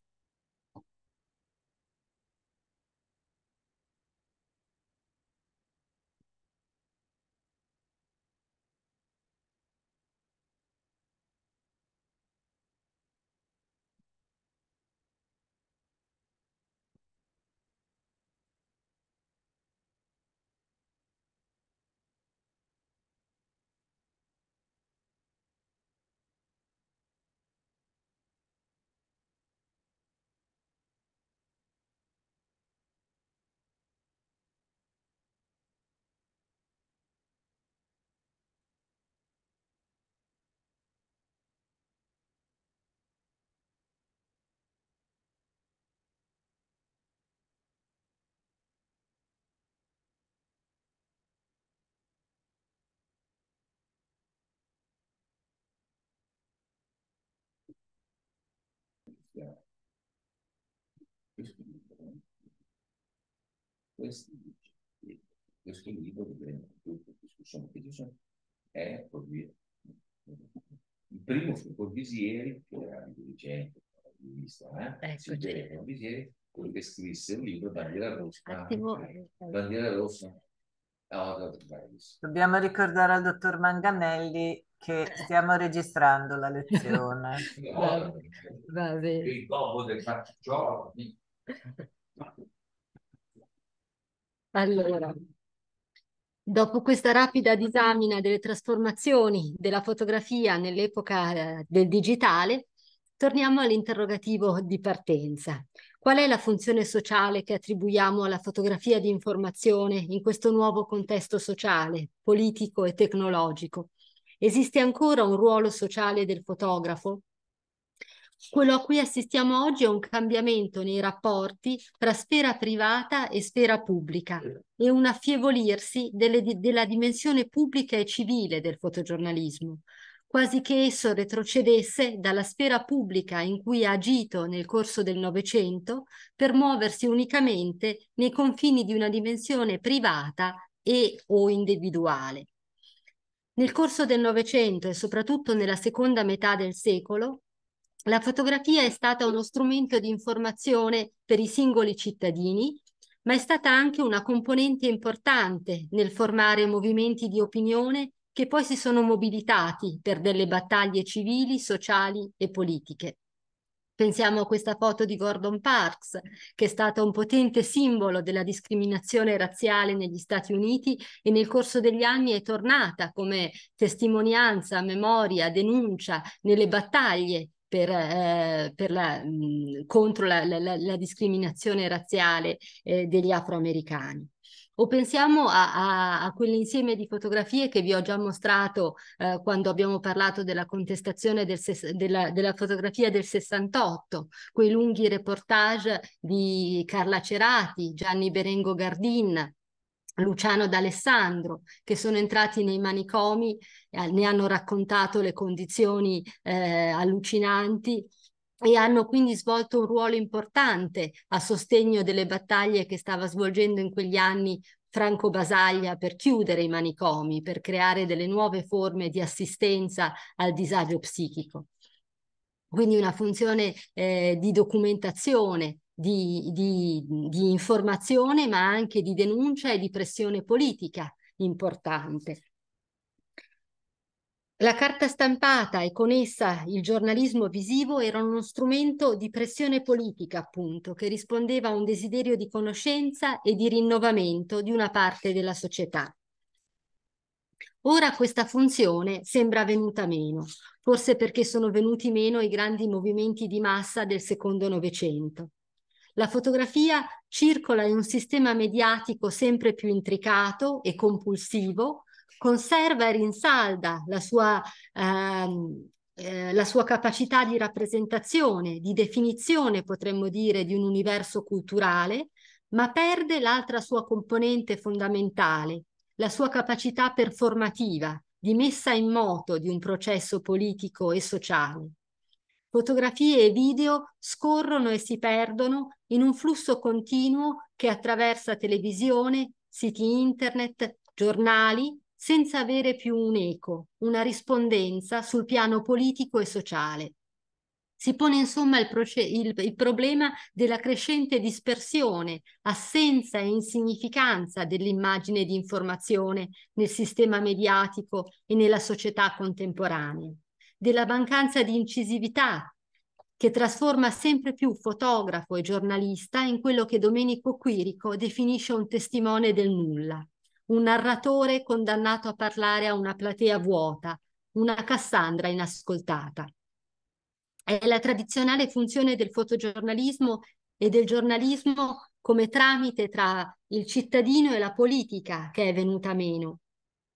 questo, questo libro vedremo tutta discussione che ci sono, è Corbier. Il primo fu Corbisieri, che era il dirigente, rivista, eh? Silverio Corbisieri, quello che scrisse il libro Bandiera Rossa. Attivo. Cioè, Bandiera Rossa. Oh, Dobbiamo ricordare al dottor Manganelli che stiamo registrando la lezione. no, Va bene. Il del facciolo. Allora, dopo questa rapida disamina delle trasformazioni della fotografia nell'epoca eh, del digitale, torniamo all'interrogativo di partenza. Qual è la funzione sociale che attribuiamo alla fotografia di informazione in questo nuovo contesto sociale, politico e tecnologico? Esiste ancora un ruolo sociale del fotografo? Quello a cui assistiamo oggi è un cambiamento nei rapporti tra sfera privata e sfera pubblica e un affievolirsi delle, della dimensione pubblica e civile del fotogiornalismo, quasi che esso retrocedesse dalla sfera pubblica in cui ha agito nel corso del Novecento per muoversi unicamente nei confini di una dimensione privata e o individuale. Nel corso del Novecento e soprattutto nella seconda metà del secolo, la fotografia è stata uno strumento di informazione per i singoli cittadini, ma è stata anche una componente importante nel formare movimenti di opinione che poi si sono mobilitati per delle battaglie civili, sociali e politiche. Pensiamo a questa foto di Gordon Parks, che è stata un potente simbolo della discriminazione razziale negli Stati Uniti e nel corso degli anni è tornata come testimonianza, memoria, denuncia nelle battaglie per, eh, per la, mh, mhmm, contro la, la, la, discriminazione razziale eh, degli afroamericani. O pensiamo a, a, a quell'insieme di fotografie che vi ho già mostrato eh, quando abbiamo parlato della contestazione del della, della, fotografia del 68, quei lunghi reportage di Carla Cerati, Gianni Berengo Gardin, Luciano d'Alessandro, che sono entrati nei manicomi, ne hanno raccontato le condizioni eh, allucinanti e hanno quindi svolto un ruolo importante a sostegno delle battaglie che stava svolgendo in quegli anni Franco Basaglia per chiudere i manicomi, per creare delle nuove forme di assistenza al disagio psichico. Quindi una funzione eh, di documentazione di, di, di informazione, ma anche di denuncia e di pressione politica importante. La carta stampata e con essa il giornalismo visivo erano uno strumento di pressione politica, appunto, che rispondeva a un desiderio di conoscenza e di rinnovamento di una parte della società. Ora questa funzione sembra venuta meno, forse perché sono venuti meno i grandi movimenti di massa del secondo Novecento. La fotografia circola in un sistema mediatico sempre più intricato e compulsivo, conserva e rinsalda la sua, ehm, eh, la sua capacità di rappresentazione, di definizione, potremmo dire, di un universo culturale, ma perde l'altra sua componente fondamentale, la sua capacità performativa, di messa in moto di un processo politico e sociale. Fotografie e video scorrono e si perdono in un flusso continuo che attraversa televisione, siti internet, giornali, senza avere più un eco, una rispondenza sul piano politico e sociale. Si pone insomma il, il, il, problema della crescente dispersione, assenza e insignificanza dell'immagine di informazione nel sistema mediatico e nella società contemporanea della mancanza di incisività che trasforma sempre più fotografo e giornalista in quello che Domenico Quirico definisce un testimone del nulla, un narratore condannato a parlare a una platea vuota, una Cassandra inascoltata. È la tradizionale funzione del fotogiornalismo e del giornalismo come tramite tra il cittadino e la politica che è venuta meno.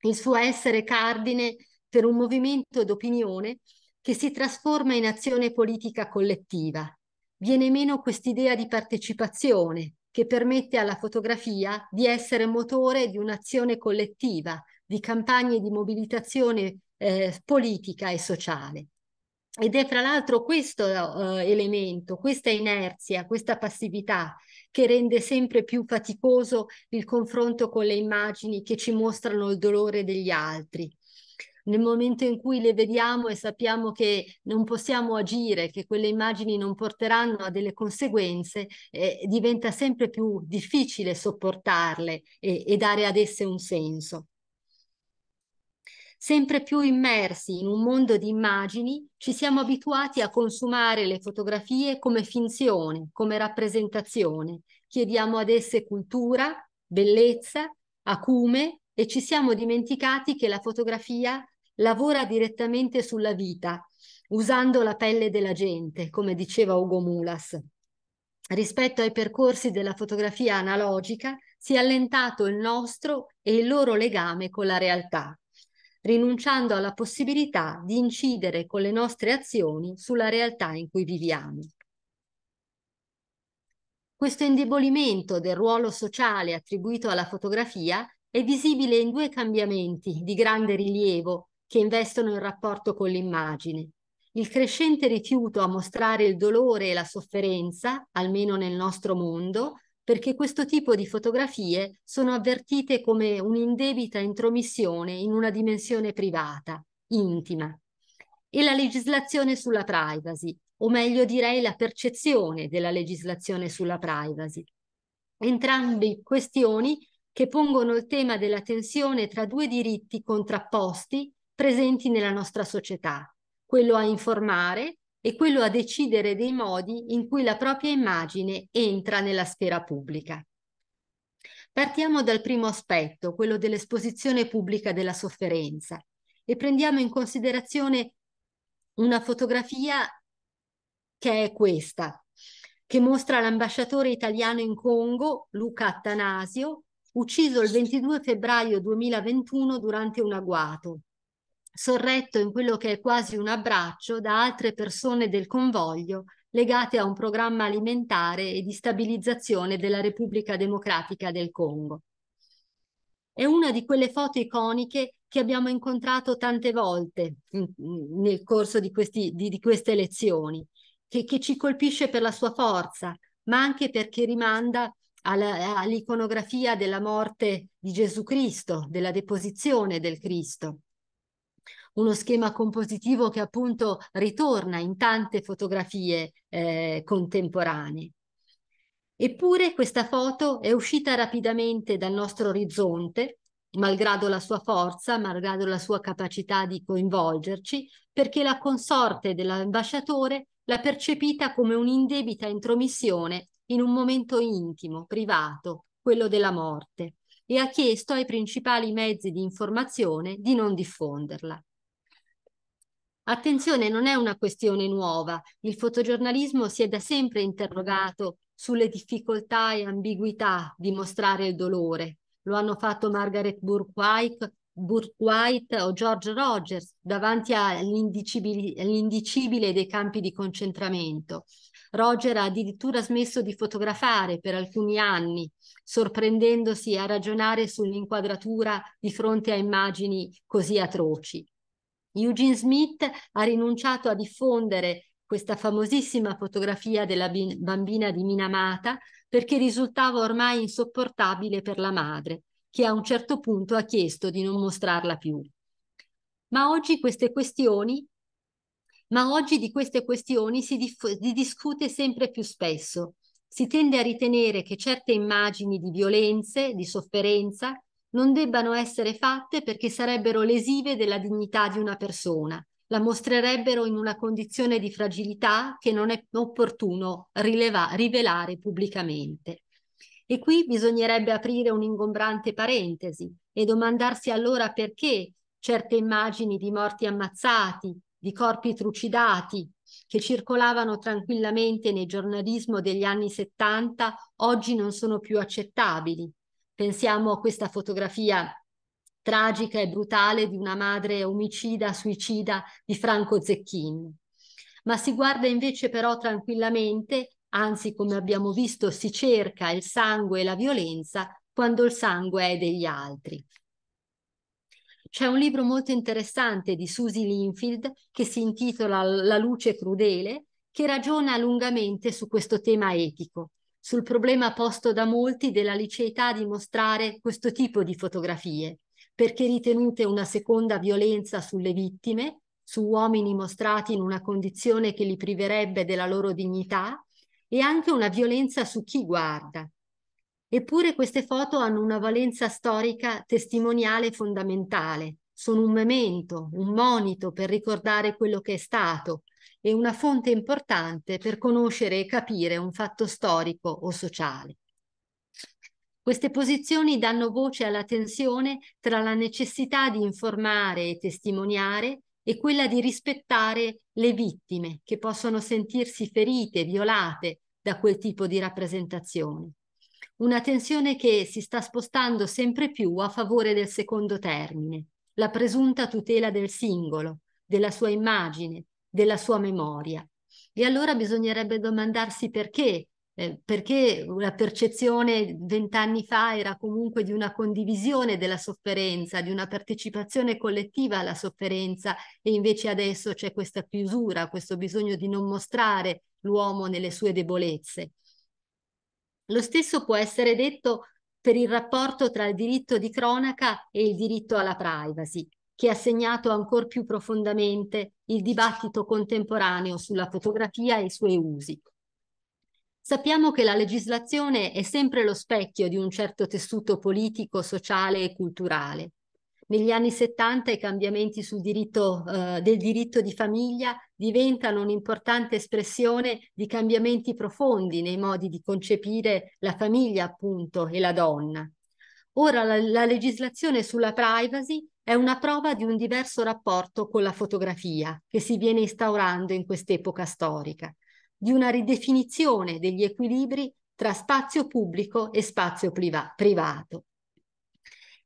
Il suo essere cardine per un movimento d'opinione che si trasforma in azione politica collettiva. Viene meno quest'idea di partecipazione che permette alla fotografia di essere motore di un'azione collettiva, di campagne di mobilitazione eh, politica e sociale. Ed è fra l'altro questo eh, elemento, questa inerzia, questa passività che rende sempre più faticoso il confronto con le immagini che ci mostrano il dolore degli altri, nel momento in cui le vediamo e sappiamo che non possiamo agire, che quelle immagini non porteranno a delle conseguenze, eh, diventa sempre più difficile sopportarle e, e dare ad esse un senso. Sempre più immersi in un mondo di immagini, ci siamo abituati a consumare le fotografie come finzione, come rappresentazione. Chiediamo ad esse cultura, bellezza, acume e ci siamo dimenticati che la fotografia lavora direttamente sulla vita, usando la pelle della gente, come diceva Ugo Mulas. Rispetto ai percorsi della fotografia analogica, si è allentato il nostro e il loro legame con la realtà, rinunciando alla possibilità di incidere con le nostre azioni sulla realtà in cui viviamo. Questo indebolimento del ruolo sociale attribuito alla fotografia è visibile in due cambiamenti di grande rilievo che investono il rapporto con l'immagine. Il crescente rifiuto a mostrare il dolore e la sofferenza, almeno nel nostro mondo, perché questo tipo di fotografie sono avvertite come un'indebita intromissione in una dimensione privata, intima. E la legislazione sulla privacy, o meglio direi la percezione della legislazione sulla privacy. Entrambi questioni che pongono il tema della tensione tra due diritti contrapposti presenti nella nostra società, quello a informare e quello a decidere dei modi in cui la propria immagine entra nella sfera pubblica. Partiamo dal primo aspetto, quello dell'esposizione pubblica della sofferenza, e prendiamo in considerazione una fotografia che è questa, che mostra l'ambasciatore italiano in Congo, Luca Attanasio, ucciso il 22 febbraio 2021 durante un agguato, sorretto in quello che è quasi un abbraccio da altre persone del convoglio legate a un programma alimentare e di stabilizzazione della Repubblica Democratica del Congo. È una di quelle foto iconiche che abbiamo incontrato tante volte nel corso di, questi, di, di queste lezioni, che, che, ci colpisce per la sua forza, ma anche perché rimanda all'iconografia della morte di Gesù Cristo, della deposizione del Cristo uno schema compositivo che appunto ritorna in tante fotografie eh, contemporanee. Eppure questa foto è uscita rapidamente dal nostro orizzonte, malgrado la sua forza, malgrado la sua capacità di coinvolgerci, perché la consorte dell'ambasciatore l'ha percepita come un'indebita intromissione in un momento intimo, privato, quello della morte, e ha chiesto ai principali mezzi di informazione di non diffonderla. Attenzione, non è una questione nuova. Il fotogiornalismo si è da sempre interrogato sulle difficoltà e ambiguità di mostrare il dolore. Lo hanno fatto Margaret Burke White, o George Rogers davanti all'indicibile dei campi di concentramento. Roger ha addirittura smesso di fotografare per alcuni anni, sorprendendosi a ragionare sull'inquadratura di fronte a immagini così atroci. Eugene Smith ha rinunciato a diffondere questa famosissima fotografia della bambina di Minamata perché risultava ormai insopportabile per la madre, che a un certo punto ha chiesto di non mostrarla più. Ma oggi queste questioni ma oggi di queste questioni si, diff- si discute sempre più spesso. Si tende a ritenere che certe immagini di violenze, di sofferenza, non debbano essere fatte perché sarebbero lesive della dignità di una persona, la mostrerebbero in una condizione di fragilità che non è opportuno rileva- rivelare pubblicamente. E qui bisognerebbe aprire un'ingombrante parentesi e domandarsi allora perché certe immagini di morti ammazzati, di corpi trucidati, che circolavano tranquillamente nel giornalismo degli anni 70, oggi non sono più accettabili Pensiamo a questa fotografia tragica e brutale di una madre omicida, suicida di Franco Zecchini. Ma si guarda invece però tranquillamente, anzi come abbiamo visto si cerca il sangue e la violenza quando il sangue è degli altri. C'è un libro molto interessante di Susie Linfield che si intitola La luce crudele, che ragiona lungamente su questo tema etico sul problema posto da molti della liceità di mostrare questo tipo di fotografie, perché ritenute una seconda violenza sulle vittime, su uomini mostrati in una condizione che li priverebbe della loro dignità e anche una violenza su chi guarda. Eppure queste foto hanno una valenza storica testimoniale fondamentale, sono un memento, un monito per ricordare quello che è stato, e una fonte importante per conoscere e capire un fatto storico o sociale. Queste posizioni danno voce alla tensione tra la necessità di informare e testimoniare e quella di rispettare le vittime che possono sentirsi ferite, violate da quel tipo di rappresentazione. Una tensione che si sta spostando sempre più a favore del secondo termine, la presunta tutela del singolo, della sua immagine, della sua memoria. E allora bisognerebbe domandarsi perché, eh, perché la percezione vent'anni fa era comunque di una condivisione della sofferenza, di una partecipazione collettiva alla sofferenza e invece adesso c'è questa chiusura, questo bisogno di non mostrare l'uomo nelle sue debolezze. Lo stesso può essere detto per il rapporto tra il diritto di cronaca e il diritto alla privacy che ha segnato ancor più profondamente il dibattito contemporaneo sulla fotografia e i suoi usi. Sappiamo che la legislazione è sempre lo specchio di un certo tessuto politico, sociale e culturale. Negli anni 70 i cambiamenti sul diritto, eh, del diritto di famiglia diventano un'importante espressione di cambiamenti profondi nei modi di concepire la famiglia, appunto, e la donna. Ora la, la legislazione sulla privacy è una prova di un diverso rapporto con la fotografia che si viene instaurando in quest'epoca storica, di una ridefinizione degli equilibri tra spazio pubblico e spazio priva privato.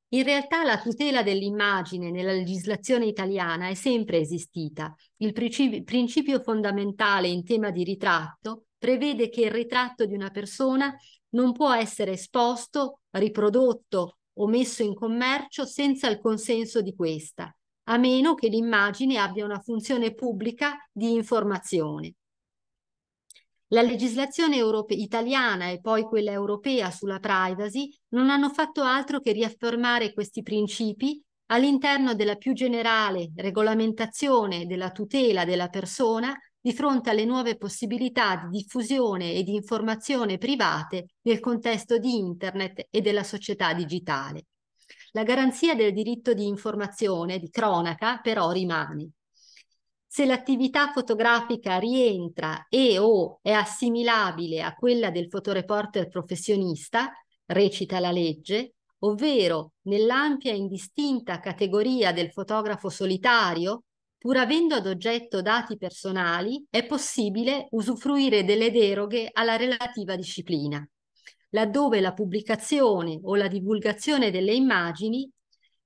In realtà la tutela dell'immagine nella legislazione italiana è sempre esistita. Il principio fondamentale in tema di ritratto prevede che il ritratto di una persona non può essere esposto, riprodotto o messo in commercio senza il consenso di questa, a meno che l'immagine abbia una funzione pubblica di informazione. La legislazione italiana e poi quella europea sulla privacy non hanno fatto altro che riaffermare questi principi all'interno della più generale regolamentazione della tutela della persona di fronte alle nuove possibilità di diffusione e di informazione private nel contesto di Internet e della società digitale. La garanzia del diritto di informazione, di cronaca, però rimane. Se l'attività fotografica rientra e o è assimilabile a quella del fotoreporter professionista, recita la legge, ovvero nell'ampia e indistinta categoria del fotografo solitario, pur avendo ad oggetto dati personali, è possibile usufruire delle deroghe alla relativa disciplina, laddove la pubblicazione o la divulgazione delle immagini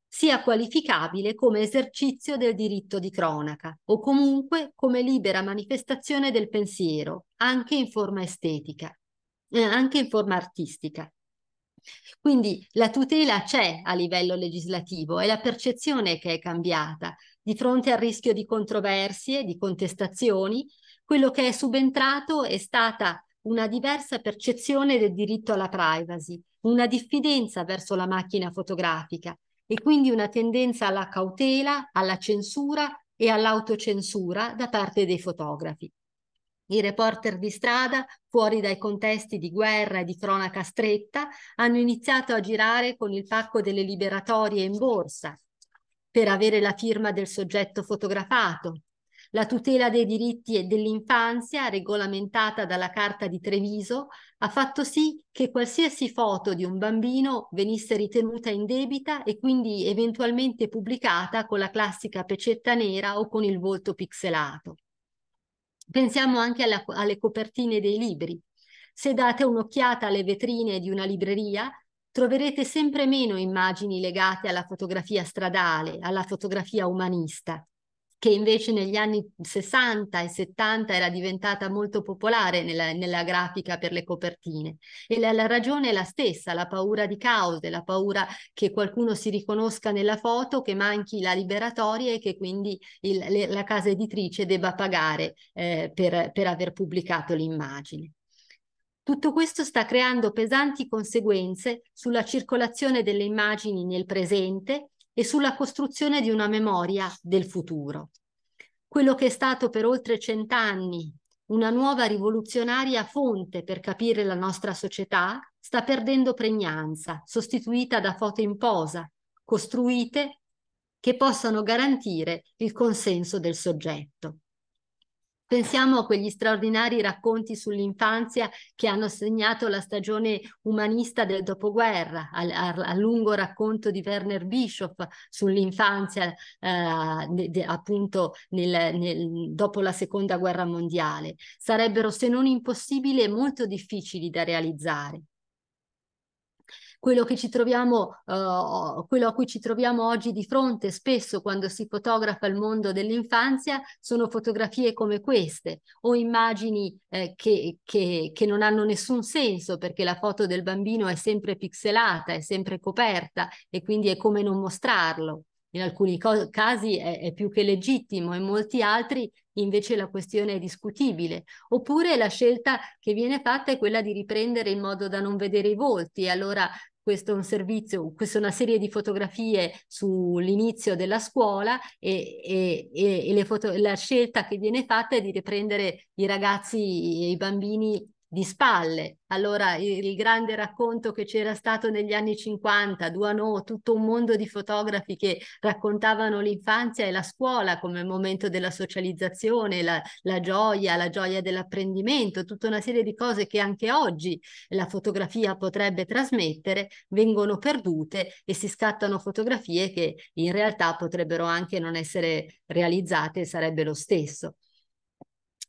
sia qualificabile come esercizio del diritto di cronaca o comunque come libera manifestazione del pensiero, anche in forma estetica, eh, anche in forma artistica. Quindi la tutela c'è a livello legislativo, è la percezione che è cambiata, di fronte al rischio di controversie, di contestazioni, quello che è subentrato è stata una diversa percezione del diritto alla privacy, una diffidenza verso la macchina fotografica e quindi una tendenza alla cautela, alla censura e all'autocensura da parte dei fotografi. I reporter di strada, fuori dai contesti di guerra e di cronaca stretta, hanno iniziato a girare con il pacco delle liberatorie in borsa, per avere la firma del soggetto fotografato, la tutela dei diritti e dell'infanzia, regolamentata dalla Carta di Treviso, ha fatto sì che qualsiasi foto di un bambino venisse ritenuta indebita e quindi eventualmente pubblicata con la classica pecetta nera o con il volto pixelato. Pensiamo anche alla, alle copertine dei libri. Se date un'occhiata alle vetrine di una libreria, troverete sempre meno immagini legate alla fotografia stradale, alla fotografia umanista, che invece negli anni 60 e 70 era diventata molto popolare nella, nella grafica per le copertine. E la, la, ragione è la stessa, la paura di cause, la paura che qualcuno si riconosca nella foto, che manchi la liberatoria e che quindi il, le, la casa editrice debba pagare eh, per, per aver pubblicato l'immagine. Tutto questo sta creando pesanti conseguenze sulla circolazione delle immagini nel presente e sulla costruzione di una memoria del futuro. Quello che è stato per oltre cent'anni una nuova rivoluzionaria fonte per capire la nostra società sta perdendo pregnanza, sostituita da foto in posa, costruite che possano garantire il consenso del soggetto. Pensiamo a quegli straordinari racconti sull'infanzia che hanno segnato la stagione umanista del dopoguerra, al, al, al lungo racconto di Werner Bischoff sull'infanzia eh, appunto nel, nel, dopo la seconda guerra mondiale. Sarebbero se non impossibili molto difficili da realizzare. Quello, troviamo, uh, quello a cui ci troviamo oggi di fronte spesso quando si fotografa il mondo dell'infanzia sono fotografie come queste o immagini eh, che, che, che non hanno nessun senso perché la foto del bambino è sempre pixelata, è sempre coperta e quindi è come non mostrarlo in alcuni casi è, è, più che legittimo, in molti altri invece la questione è discutibile. Oppure la scelta che viene fatta è quella di riprendere in modo da non vedere i volti, e allora questo è un servizio, questa è una serie di fotografie sull'inizio della scuola e, e, e foto, la scelta che viene fatta è di riprendere i ragazzi e i bambini di spalle. Allora il grande racconto che c'era stato negli anni 50, Duano, tutto un mondo di fotografi che raccontavano l'infanzia e la scuola come momento della socializzazione, la, la gioia, la gioia dell'apprendimento, tutta una serie di cose che anche oggi la fotografia potrebbe trasmettere, vengono perdute e si scattano fotografie che in realtà potrebbero anche non essere realizzate, sarebbe lo stesso.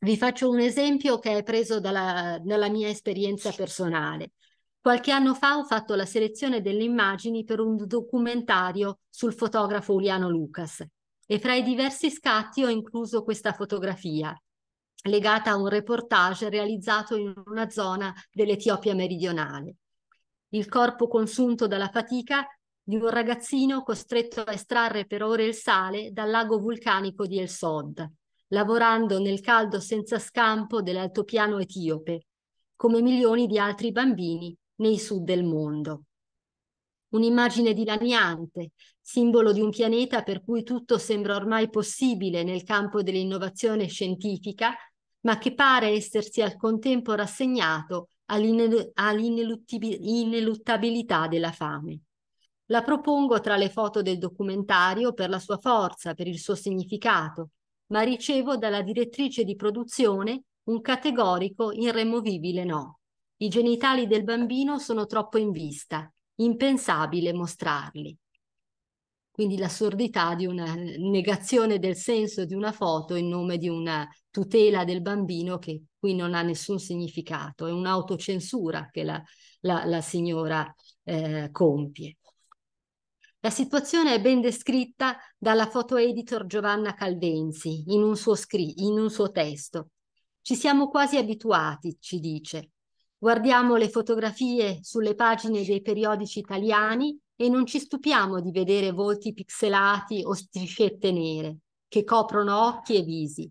Vi faccio un esempio che è preso dalla, dalla mia esperienza personale. Qualche anno fa ho fatto la selezione delle immagini per un documentario sul fotografo Uliano Lucas e fra i diversi scatti ho incluso questa fotografia legata a un reportage realizzato in una zona dell'Etiopia meridionale. Il corpo consunto dalla fatica di un ragazzino costretto a estrarre per ore il sale dal lago vulcanico di El Sod, lavorando nel caldo senza scampo dell'altopiano etiope, come milioni di altri bambini nei sud del mondo. Un'immagine dilaniante, simbolo di un pianeta per cui tutto sembra ormai possibile nel campo dell'innovazione scientifica, ma che pare essersi al contempo rassegnato all'ineluttabilità della fame. La propongo tra le foto del documentario per la sua forza, per il suo significato, ma ricevo dalla direttrice di produzione un categorico irremovibile no. I genitali del bambino sono troppo in vista, impensabile mostrarli. Quindi l'assurdità di una negazione del senso di una foto in nome di una tutela del bambino che qui non ha nessun significato, è un'autocensura che la, la, la signora eh, compie. La situazione è ben descritta dalla foto editor Giovanna Calvenzi in un, scri- in un suo testo. Ci siamo quasi abituati, ci dice. Guardiamo le fotografie sulle pagine dei periodici italiani e non ci stupiamo di vedere volti pixelati o striscette nere che coprono occhi e visi.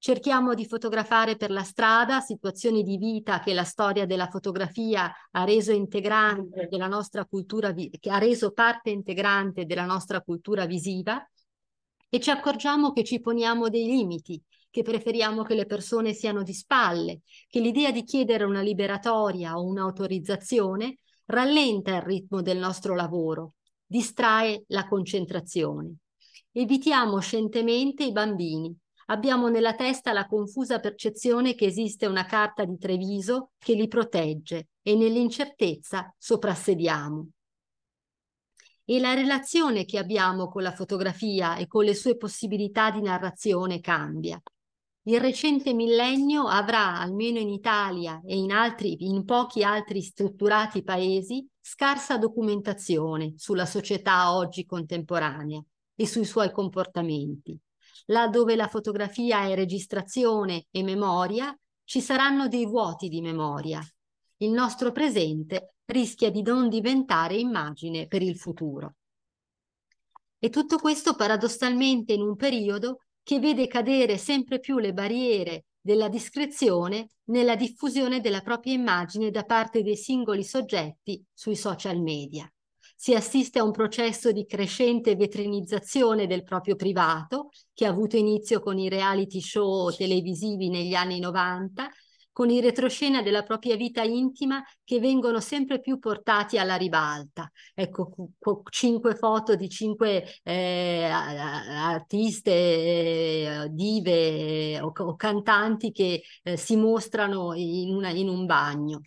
Cerchiamo di fotografare per la strada situazioni di vita che la storia della fotografia ha reso, cultura, ha reso parte integrante della nostra cultura visiva e ci accorgiamo che ci poniamo dei limiti, che preferiamo che le persone siano di spalle, che l'idea di chiedere una liberatoria o un'autorizzazione rallenta il ritmo del nostro lavoro, distrae la concentrazione. Evitiamo scientemente i bambini abbiamo nella testa la confusa percezione che esiste una carta di Treviso che li protegge e nell'incertezza soprassediamo. E la relazione che abbiamo con la fotografia e con le sue possibilità di narrazione cambia. Il recente millennio avrà, almeno in Italia e in, altri, in pochi altri strutturati paesi, scarsa documentazione sulla società oggi contemporanea e sui suoi comportamenti laddove la fotografia è registrazione e memoria, ci saranno dei vuoti di memoria. Il nostro presente rischia di non diventare immagine per il futuro. E tutto questo paradossalmente in un periodo che vede cadere sempre più le barriere della discrezione nella diffusione della propria immagine da parte dei singoli soggetti sui social media si assiste a un processo di crescente vetrinizzazione del proprio privato, che ha avuto inizio con i reality show televisivi negli anni 90, con i retroscena della propria vita intima che vengono sempre più portati alla ribalta. Ecco, cinque foto di cinque eh, artiste, eh, dive o, o, cantanti che eh, si mostrano in, una, in un bagno.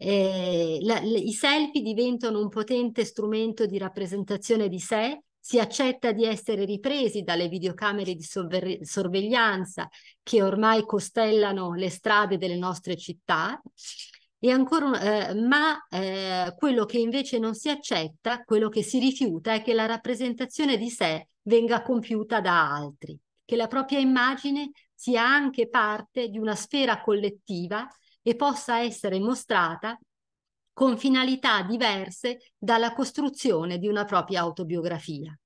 Eh, la, le, I selfie diventano un potente strumento di rappresentazione di sé, si accetta di essere ripresi dalle videocamere di sorve- sorveglianza che ormai costellano le strade delle nostre città. E ancora, eh, ma eh, quello che invece non si accetta, quello che si rifiuta è che la rappresentazione di sé venga compiuta da altri, che la propria immagine sia anche parte di una sfera collettiva e possa essere mostrata con finalità diverse dalla costruzione di una propria autobiografia.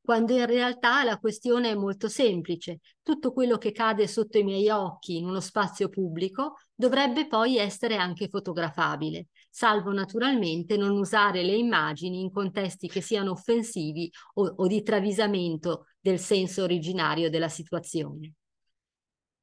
Quando in realtà la questione è molto semplice, tutto quello che cade sotto i miei occhi in uno spazio pubblico dovrebbe poi essere anche fotografabile, salvo naturalmente non usare le immagini in contesti che siano offensivi o, o di travisamento del senso originario della situazione.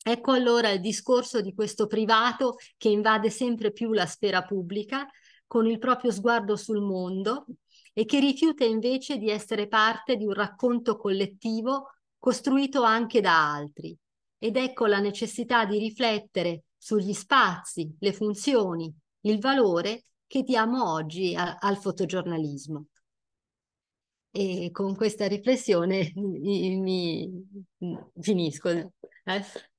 Ecco allora il discorso di questo privato che invade sempre più la sfera pubblica con il proprio sguardo sul mondo e che rifiuta invece di essere parte di un racconto collettivo costruito anche da altri. Ed ecco la necessità di riflettere sugli spazi, le funzioni, il valore che diamo oggi a, al fotogiornalismo. E con questa riflessione mi, mi finisco. Eh?